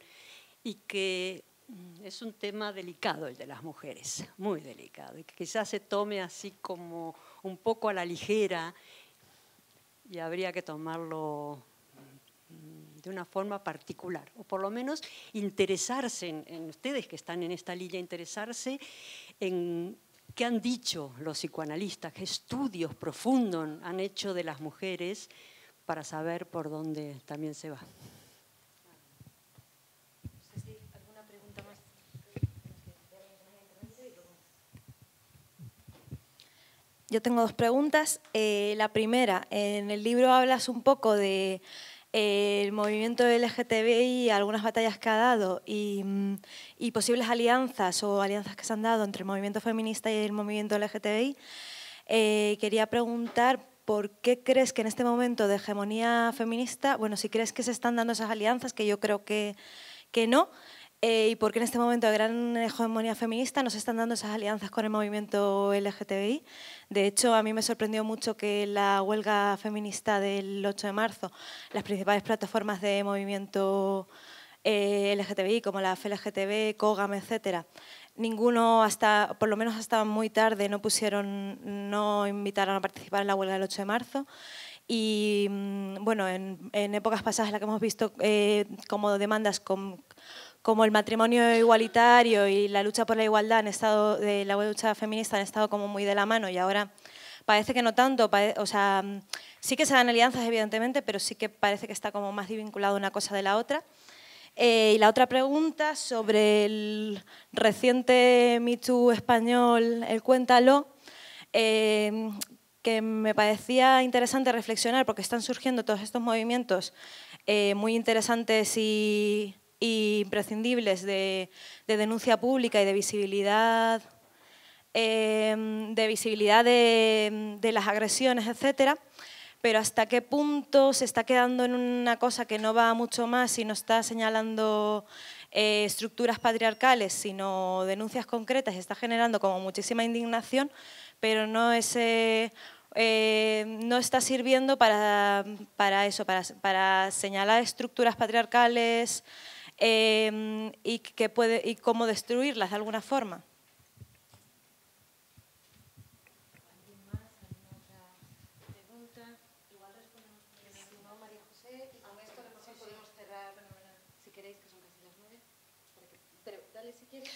y que mm, es un tema delicado el de las mujeres, muy delicado, y que quizás se tome así como un poco a la ligera y habría que tomarlo mm, de una forma particular, o por lo menos interesarse en, en ustedes que están en esta línea, interesarse en qué han dicho los psicoanalistas, qué estudios profundos han hecho de las mujeres para saber por dónde también se va. Yo tengo dos preguntas. Eh, la primera, en el libro hablas un poco del eh, movimiento LGTBI, algunas batallas que ha dado mm, y, posibles alianzas o alianzas que se han dado entre el movimiento feminista y el movimiento LGTBI. Eh, quería preguntar ¿por qué crees que en este momento de hegemonía feminista, bueno, si crees que se están dando esas alianzas, que yo creo que, no, eh, y por qué en este momento de gran hegemonía feminista no se están dando esas alianzas con el movimiento LGTBI? De hecho, a mí me sorprendió mucho que la huelga feminista del 8 de marzo, las principales plataformas de movimiento eh, LGTBI, como la FLGTB, COGAM, etcétera, Ninguno, hasta, por lo menos hasta muy tarde, no pusieron, no invitaron a participar en la huelga del 8 de marzo. Y mm, bueno, en, épocas pasadas la que hemos visto eh, como demandas como el matrimonio igualitario y la lucha por la igualdad han estado, de la lucha feminista han estado como muy de la mano y ahora parece que no tanto, o sea, mm, sí que se dan alianzas evidentemente, pero sí que parece que está como más divinculado una cosa de la otra. Eh, y la otra pregunta sobre el reciente MeToo español, el Cuéntalo, eh, que me parecía interesante reflexionar porque están surgiendo todos estos movimientos eh, muy interesantes y, imprescindibles de, denuncia pública y de visibilidad, de visibilidad de las agresiones, etcétera pero hasta qué punto se está quedando en una cosa que no va mucho más y no está señalando eh, estructuras patriarcales, sino denuncias concretas, está generando como muchísima indignación, pero no eh, no está sirviendo para, eso, para, señalar estructuras patriarcales eh, y, que puede, y cómo destruirlas de alguna forma.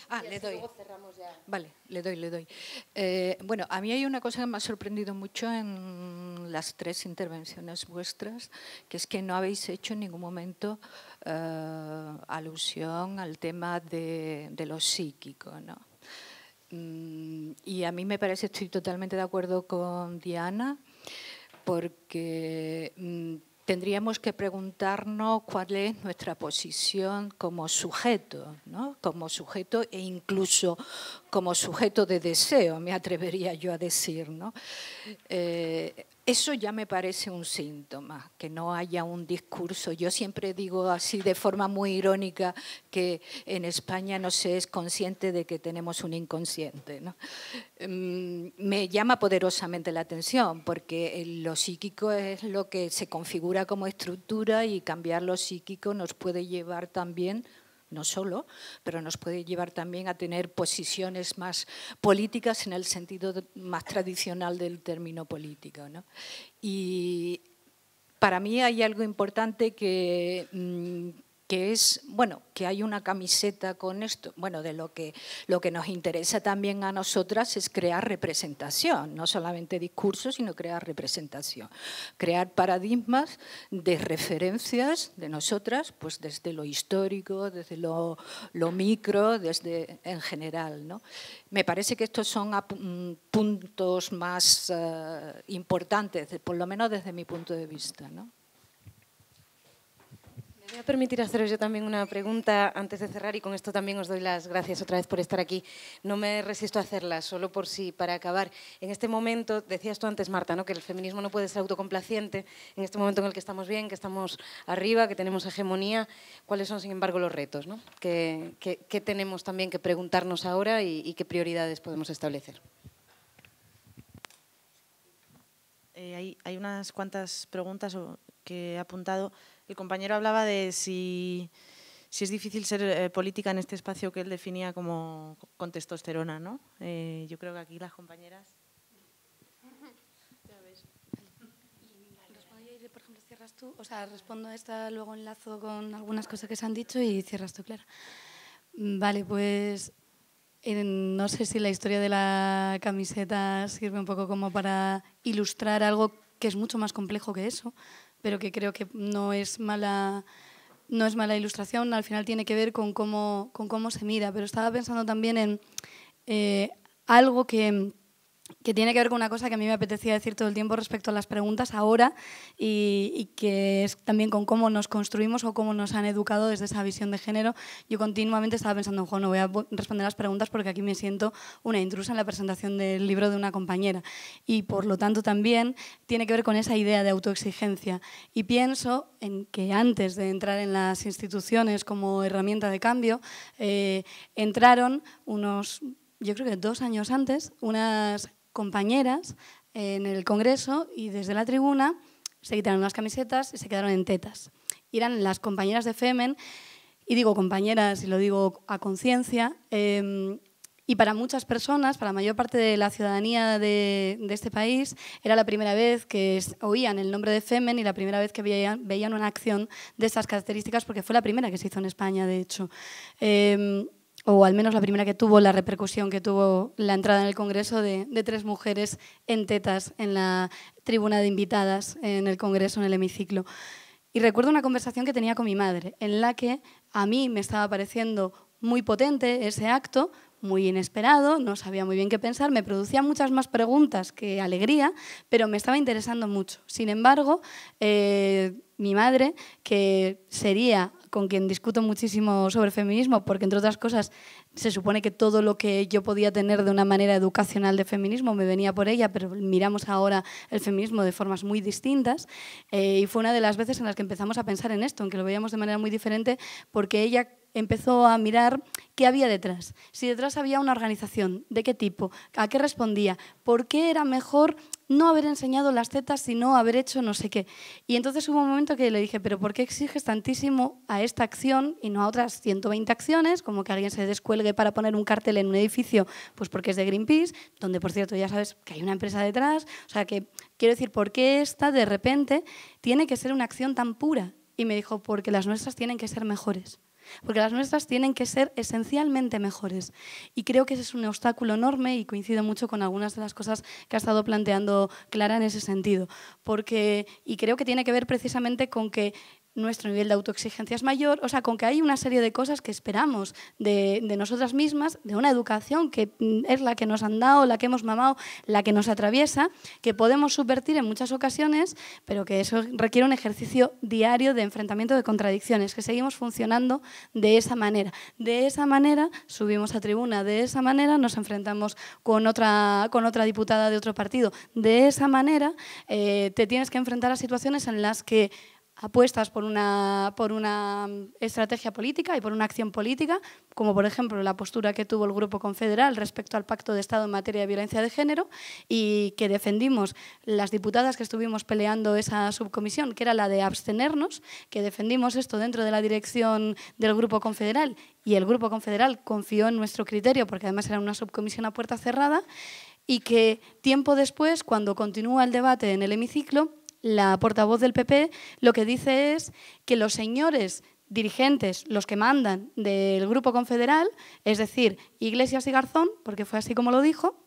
Ah, le doy. Vale, le doy, le doy. Eh, bueno, a mí hay una cosa que me ha sorprendido mucho en las tres intervenciones vuestras, que es que no habéis hecho en ningún momento eh, alusión al tema de, lo psíquico, mm, y a mí me parece, estoy totalmente de acuerdo con Diana, porque... Mm, tendríamos que preguntarnos cuál es nuestra posición como sujeto, ¿no? como sujeto e incluso como sujeto de deseo, me atrevería yo a decir. ¿no? Eh, eso ya me parece un síntoma, que no haya un discurso. Yo siempre digo así de forma muy irónica que en España no se es consciente de que tenemos un inconsciente. Em, me llama poderosamente la atención porque lo psíquico es lo que se configura como estructura y cambiar lo psíquico nos puede llevar también no solo, pero nos puede llevar también a tener posiciones más políticas en el sentido más tradicional del término político. Y para mí hay algo importante que, mm, que es, bueno, que hay una camiseta con esto, bueno, de lo que, lo que nos interesa también a nosotras es crear representación, no solamente discursos, sino crear representación, crear paradigmas de referencias de nosotras, pues desde lo histórico, desde lo, micro, desde en general, ¿no? Me parece que estos son mm, puntos más eh, importantes, por lo menos desde mi punto de vista, ¿no? voy a permitir haceros yo también una pregunta antes de cerrar y con esto también os doy las gracias otra vez por estar aquí. No me resisto a hacerla, solo por si, para acabar. En este momento, decías tú antes, Marta, ¿no? que el feminismo no puede ser autocomplaciente, en este momento en el que estamos bien, que estamos arriba, que tenemos hegemonía, ¿cuáles son, sin embargo, los retos? ¿no? ¿Qué, tenemos también que preguntarnos ahora y, qué prioridades podemos establecer? Eh, hay unas cuantas preguntas que he apuntado. El compañero hablaba de si, es difícil ser eh, política en este espacio que él definía como con testosterona, ¿no? Eh, yo creo que aquí las compañeras... por ejemplo, cierras tú, o sea, respondo a esta, luego enlazo con algunas cosas que se han dicho y cierras tú, Clara. Vale, pues eh, no sé si la historia de la camiseta sirve un poco como para ilustrar algo que es mucho más complejo que eso, pero que creo que no es mala, no es mala ilustración, al final tiene que ver con cómo, con cómo se mira. Pero estaba pensando también en eh, algo que que tiene que ver con una cosa que a mí me apetecía decir todo el tiempo respecto a las preguntas ahora y, que es también con cómo nos construimos o cómo nos han educado desde esa visión de género. Yo continuamente estaba pensando, juan no voy a responder las preguntas porque aquí me siento una intrusa en la presentación del libro de una compañera. Y por lo tanto también tiene que ver con esa idea de autoexigencia. Y pienso en que antes de entrar en las instituciones como herramienta de cambio, eh, entraron unos yo creo que dos años antes, unas compañeras eh, en el Congreso y desde la tribuna se quitaron las camisetas y se quedaron en tetas. eran las compañeras de Femen, y digo compañeras y lo digo a conciencia, em, y para muchas personas, para la mayor parte de la ciudadanía de, este país, era la primera vez que oían el nombre de Femen y la primera vez que veían, una acción de estas características, porque fue la primera que se hizo en España, de hecho. Em, o al menos la primera que tuvo la repercusión que tuvo la entrada en el Congreso de, tres mujeres en tetas en la tribuna de invitadas en el Congreso, en el hemiciclo. Y recuerdo una conversación que tenía con mi madre, en la que a mí me estaba pareciendo muy potente ese acto, muy inesperado, no sabía muy bien qué pensar, me producía muchas más preguntas que alegría, pero me estaba interesando mucho. Sin embargo, eh, mi madre, que sería con quien discuto muchísimo sobre feminismo, porque entre otras cosas se supone que todo lo que yo podía tener de una manera educacional de feminismo me venía por ella, pero miramos ahora el feminismo de formas muy distintas. Eh, y fue una de las veces en las que empezamos a pensar en esto, en que lo veíamos de manera muy diferente, porque ella empezó a mirar qué había detrás. Si detrás había una organización, de qué tipo, a qué respondía, por qué era mejor no haber enseñado las tetas, sino haber hecho no sé qué. Y entonces hubo un momento que le dije, pero ¿por qué exiges tantísimo a esta acción y no a otras 120 acciones? Como que alguien se descuelgue para poner un cartel en un edificio, pues porque es de Greenpeace, donde por cierto ya sabes que hay una empresa detrás. O sea que quiero decir, ¿por qué esta de repente tiene que ser una acción tan pura? Y me dijo, porque las nuestras tienen que ser mejores porque las nuestras tienen que ser esencialmente mejores. Y creo que ese es un obstáculo enorme y coincido mucho con algunas de las cosas que ha estado planteando Clara en ese sentido, porque, y creo que tiene que ver precisamente con que nuestro nivel de autoexigencia es mayor, o sea, con que hay una serie de cosas que esperamos de, nosotras mismas, de una educación que mm, es la que nos han dado, la que hemos mamado, la que nos atraviesa, que podemos subvertir en muchas ocasiones, pero que eso requiere un ejercicio diario de enfrentamiento de contradicciones, que seguimos funcionando de esa manera. De esa manera subimos a tribuna, de esa manera nos enfrentamos con otra, con otra diputada de otro partido, de esa manera eh, te tienes que enfrentar a situaciones en las que apuestas por una, por una estrategia política y por una acción política, como por ejemplo la postura que tuvo el Grupo Confederal respecto al Pacto de Estado en materia de violencia de género y que defendimos las diputadas que estuvimos peleando esa subcomisión, que era la de abstenernos, que defendimos esto dentro de la dirección del Grupo Confederal y el Grupo Confederal confió en nuestro criterio, porque además era una subcomisión a puerta cerrada, y que tiempo después, cuando continúa el debate en el hemiciclo, la portavoz del PP, lo que dice es que los señores dirigentes, los que mandan del grupo confederal, es decir, Iglesias y Garzón, porque fue así como lo dijo,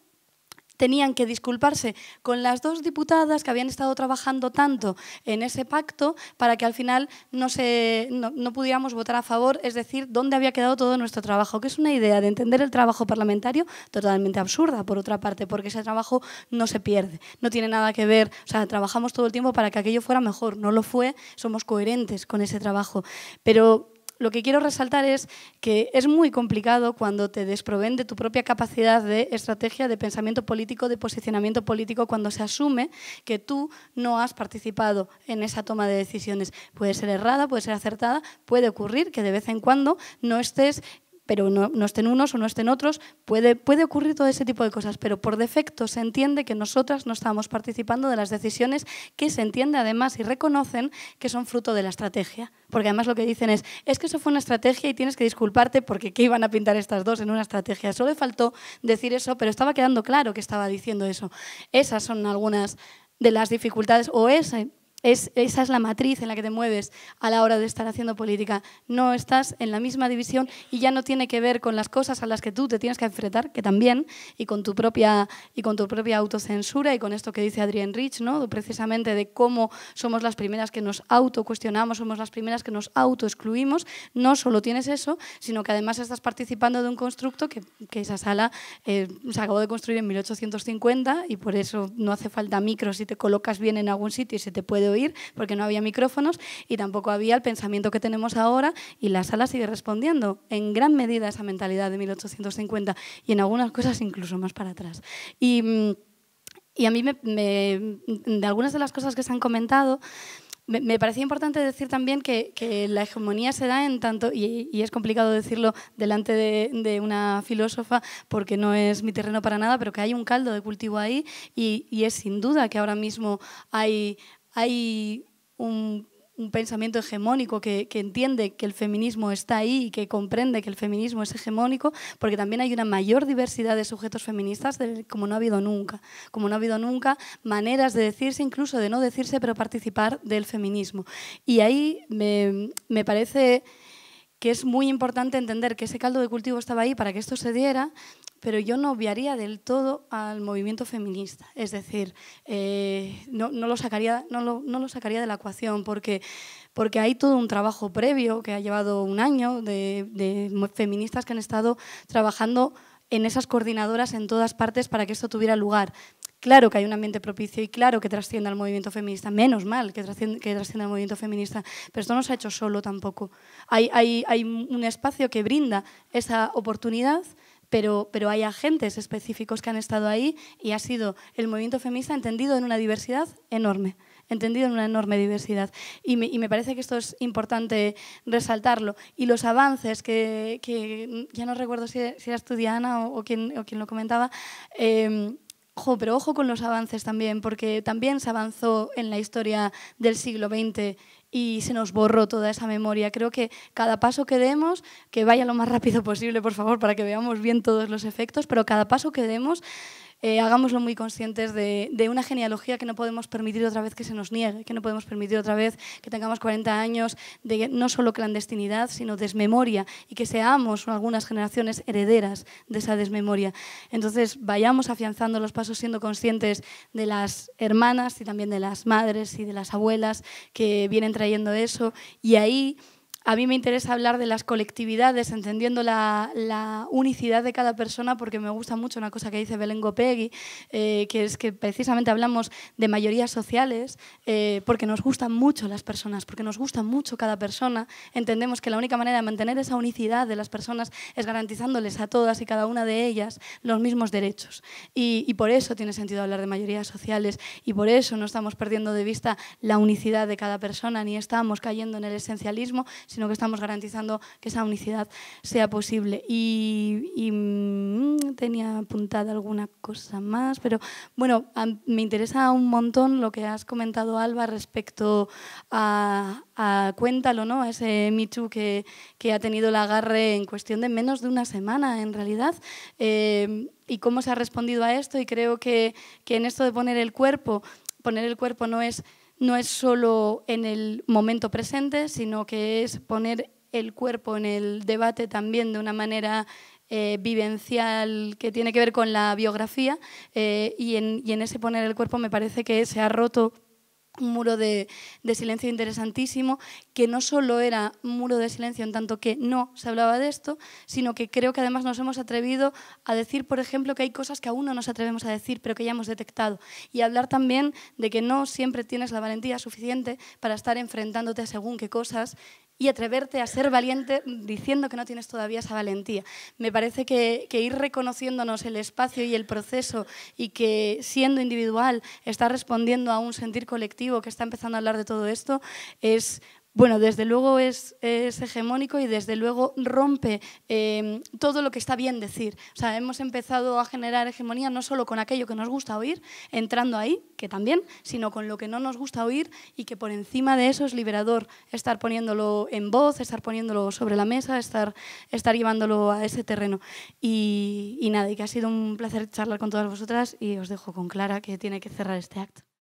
tenían que disculparse con las dos diputadas que habían estado trabajando tanto en ese pacto para que al final no, se, pudiéramos votar a favor, es decir, dónde había quedado todo nuestro trabajo, que es una idea de entender el trabajo parlamentario totalmente absurda, por otra parte, porque ese trabajo no se pierde, no tiene nada que ver, o sea, trabajamos todo el tiempo para que aquello fuera mejor, no lo fue, somos coherentes con ese trabajo, pero lo que quiero resaltar es que es muy complicado cuando te desproven de tu propia capacidad de estrategia, de pensamiento político, de posicionamiento político, cuando se asume que tú no has participado en esa toma de decisiones. Puede ser errada, puede ser acertada, puede ocurrir que de vez en cuando no estés pero no, estén unos o no estén otros, puede, puede ocurrir todo ese tipo de cosas, pero por defecto se entiende que nosotras no estamos participando de las decisiones que se entiende además y reconocen que son fruto de la estrategia. Porque además lo que dicen es, es que eso fue una estrategia y tienes que disculparte porque qué iban a pintar estas dos en una estrategia. Solo le faltó decir eso, pero estaba quedando claro que estaba diciendo eso. Esas son algunas de las dificultades o ese esa es la matriz en la que te mueves a la hora de estar haciendo política. No estás en la misma división y ya no tiene que ver con las cosas a las que tú te tienes que enfrentar, que también, y con tu propia, y con tu propia autocensura y con esto que dice Adrián Rich, ¿no? precisamente de cómo somos las primeras que nos autocuestionamos, somos las primeras que nos autoexcluimos. No solo tienes eso, sino que además estás participando de un constructo que, esa sala eh, se acabó de construir en 1850 y por eso no hace falta micro si te colocas bien en algún sitio y se te puede oír porque no había micrófonos y tampoco había el pensamiento que tenemos ahora y la sala sigue respondiendo en gran medida a esa mentalidad de 1850 y en algunas cosas incluso más para atrás. Y, mm, a mí, de algunas de las cosas que se han comentado, me, parecía importante decir también que, la hegemonía se da en tanto, y, es complicado decirlo delante de, una filósofa porque no es mi terreno para nada, pero que hay un caldo de cultivo ahí y es sin duda que ahora mismo hay, hay un, pensamiento hegemónico que, entiende que el feminismo está ahí y que comprende que el feminismo es hegemónico, porque también hay una mayor diversidad de sujetos feministas como no ha habido nunca. Como no ha habido nunca maneras de decirse, incluso de no decirse, pero participar del feminismo. Y ahí me, me parece que es muy importante entender que ese caldo de cultivo estaba ahí para que esto se diera, pero yo no obviaría del todo al movimiento feminista. Es decir, eh, no, lo sacaría, no, sacaría, de la ecuación porque, porque hay todo un trabajo previo que ha llevado un año de feministas que han estado trabajando en esas coordinadoras en todas partes para que esto tuviera lugar. Claro que hay un ambiente propicio y claro que trascienda al movimiento feminista, menos mal que trascienda que al movimiento feminista, pero esto no se ha hecho solo tampoco. Hay, un espacio que brinda esa oportunidad, pero, hay agentes específicos que han estado ahí y ha sido el movimiento feminista entendido en una diversidad enorme entendido en una enorme diversidad. Y me, parece que esto es importante resaltarlo. Y los avances que, ya no recuerdo si, era Estudiana o, quien, lo comentaba, eh, Ojo, pero ojo con los avances también, porque también se avanzó en la historia del siglo XX y se nos borró toda esa memoria. Creo que cada paso que demos, que vaya lo más rápido posible, por favor, para que veamos bien todos los efectos, pero cada paso que demos eh, hagámoslo muy conscientes de, de, una genealogía que no podemos permitir otra vez que se nos niegue, que no podemos permitir otra vez que tengamos 40 años de no solo clandestinidad, sino desmemoria y que seamos algunas generaciones herederas de esa desmemoria. Entonces, vayamos afianzando los pasos siendo conscientes de las hermanas y también de las madres y de las abuelas que vienen trayendo eso y ahí a mí me interesa hablar de las colectividades, entendiendo la, unicidad de cada persona, porque me gusta mucho una cosa que dice belengo Gopegui, eh, que es que precisamente hablamos de mayorías sociales, eh, porque nos gustan mucho las personas, porque nos gusta mucho cada persona. Entendemos que la única manera de mantener esa unicidad de las personas es garantizándoles a todas y cada una de ellas los mismos derechos. y por eso tiene sentido hablar de mayorías sociales y por eso no estamos perdiendo de vista la unicidad de cada persona, ni estamos cayendo en el esencialismo, sino que estamos garantizando que esa unicidad sea posible. Y, mm, tenía apuntada alguna cosa más, pero bueno, me interesa un montón lo que has comentado, Alba, respecto a, Cuéntalo, ¿no? a ese Me que, ha tenido el agarre en cuestión de menos de una semana, en realidad. Em, y cómo se ha respondido a esto y creo que en esto de poner el cuerpo, poner el cuerpo no es no es solo en el momento presente, sino que es poner el cuerpo en el debate también de una manera eh, vivencial que tiene que ver con la biografía eh, y en ese poner el cuerpo me parece que se ha roto un muro de, de, silencio interesantísimo, que no solo era un muro de silencio en tanto que no se hablaba de esto, sino que creo que además nos hemos atrevido a decir, por ejemplo, que hay cosas que aún no nos atrevemos a decir, pero que ya hemos detectado. Y hablar también de que no siempre tienes la valentía suficiente para estar enfrentándote a según qué cosas y atreverte a ser valiente diciendo que no tienes todavía esa valentía. Me parece que, que, ir reconociéndonos el espacio y el proceso y que siendo individual está respondiendo a un sentir colectivo que está empezando a hablar de todo esto es bueno, desde luego es, es, hegemónico y desde luego rompe em, todo lo que está bien decir. O sea, hemos empezado a generar hegemonía no solo con aquello que nos gusta oír, entrando ahí, que también, sino con lo que no nos gusta oír y que por encima de eso es liberador estar poniéndolo en voz, estar poniéndolo sobre la mesa, estar, estar llevándolo a ese terreno. Y, y nada, y que ha sido un placer charlar con todas vosotras y os dejo con Clara que tiene que cerrar este acto.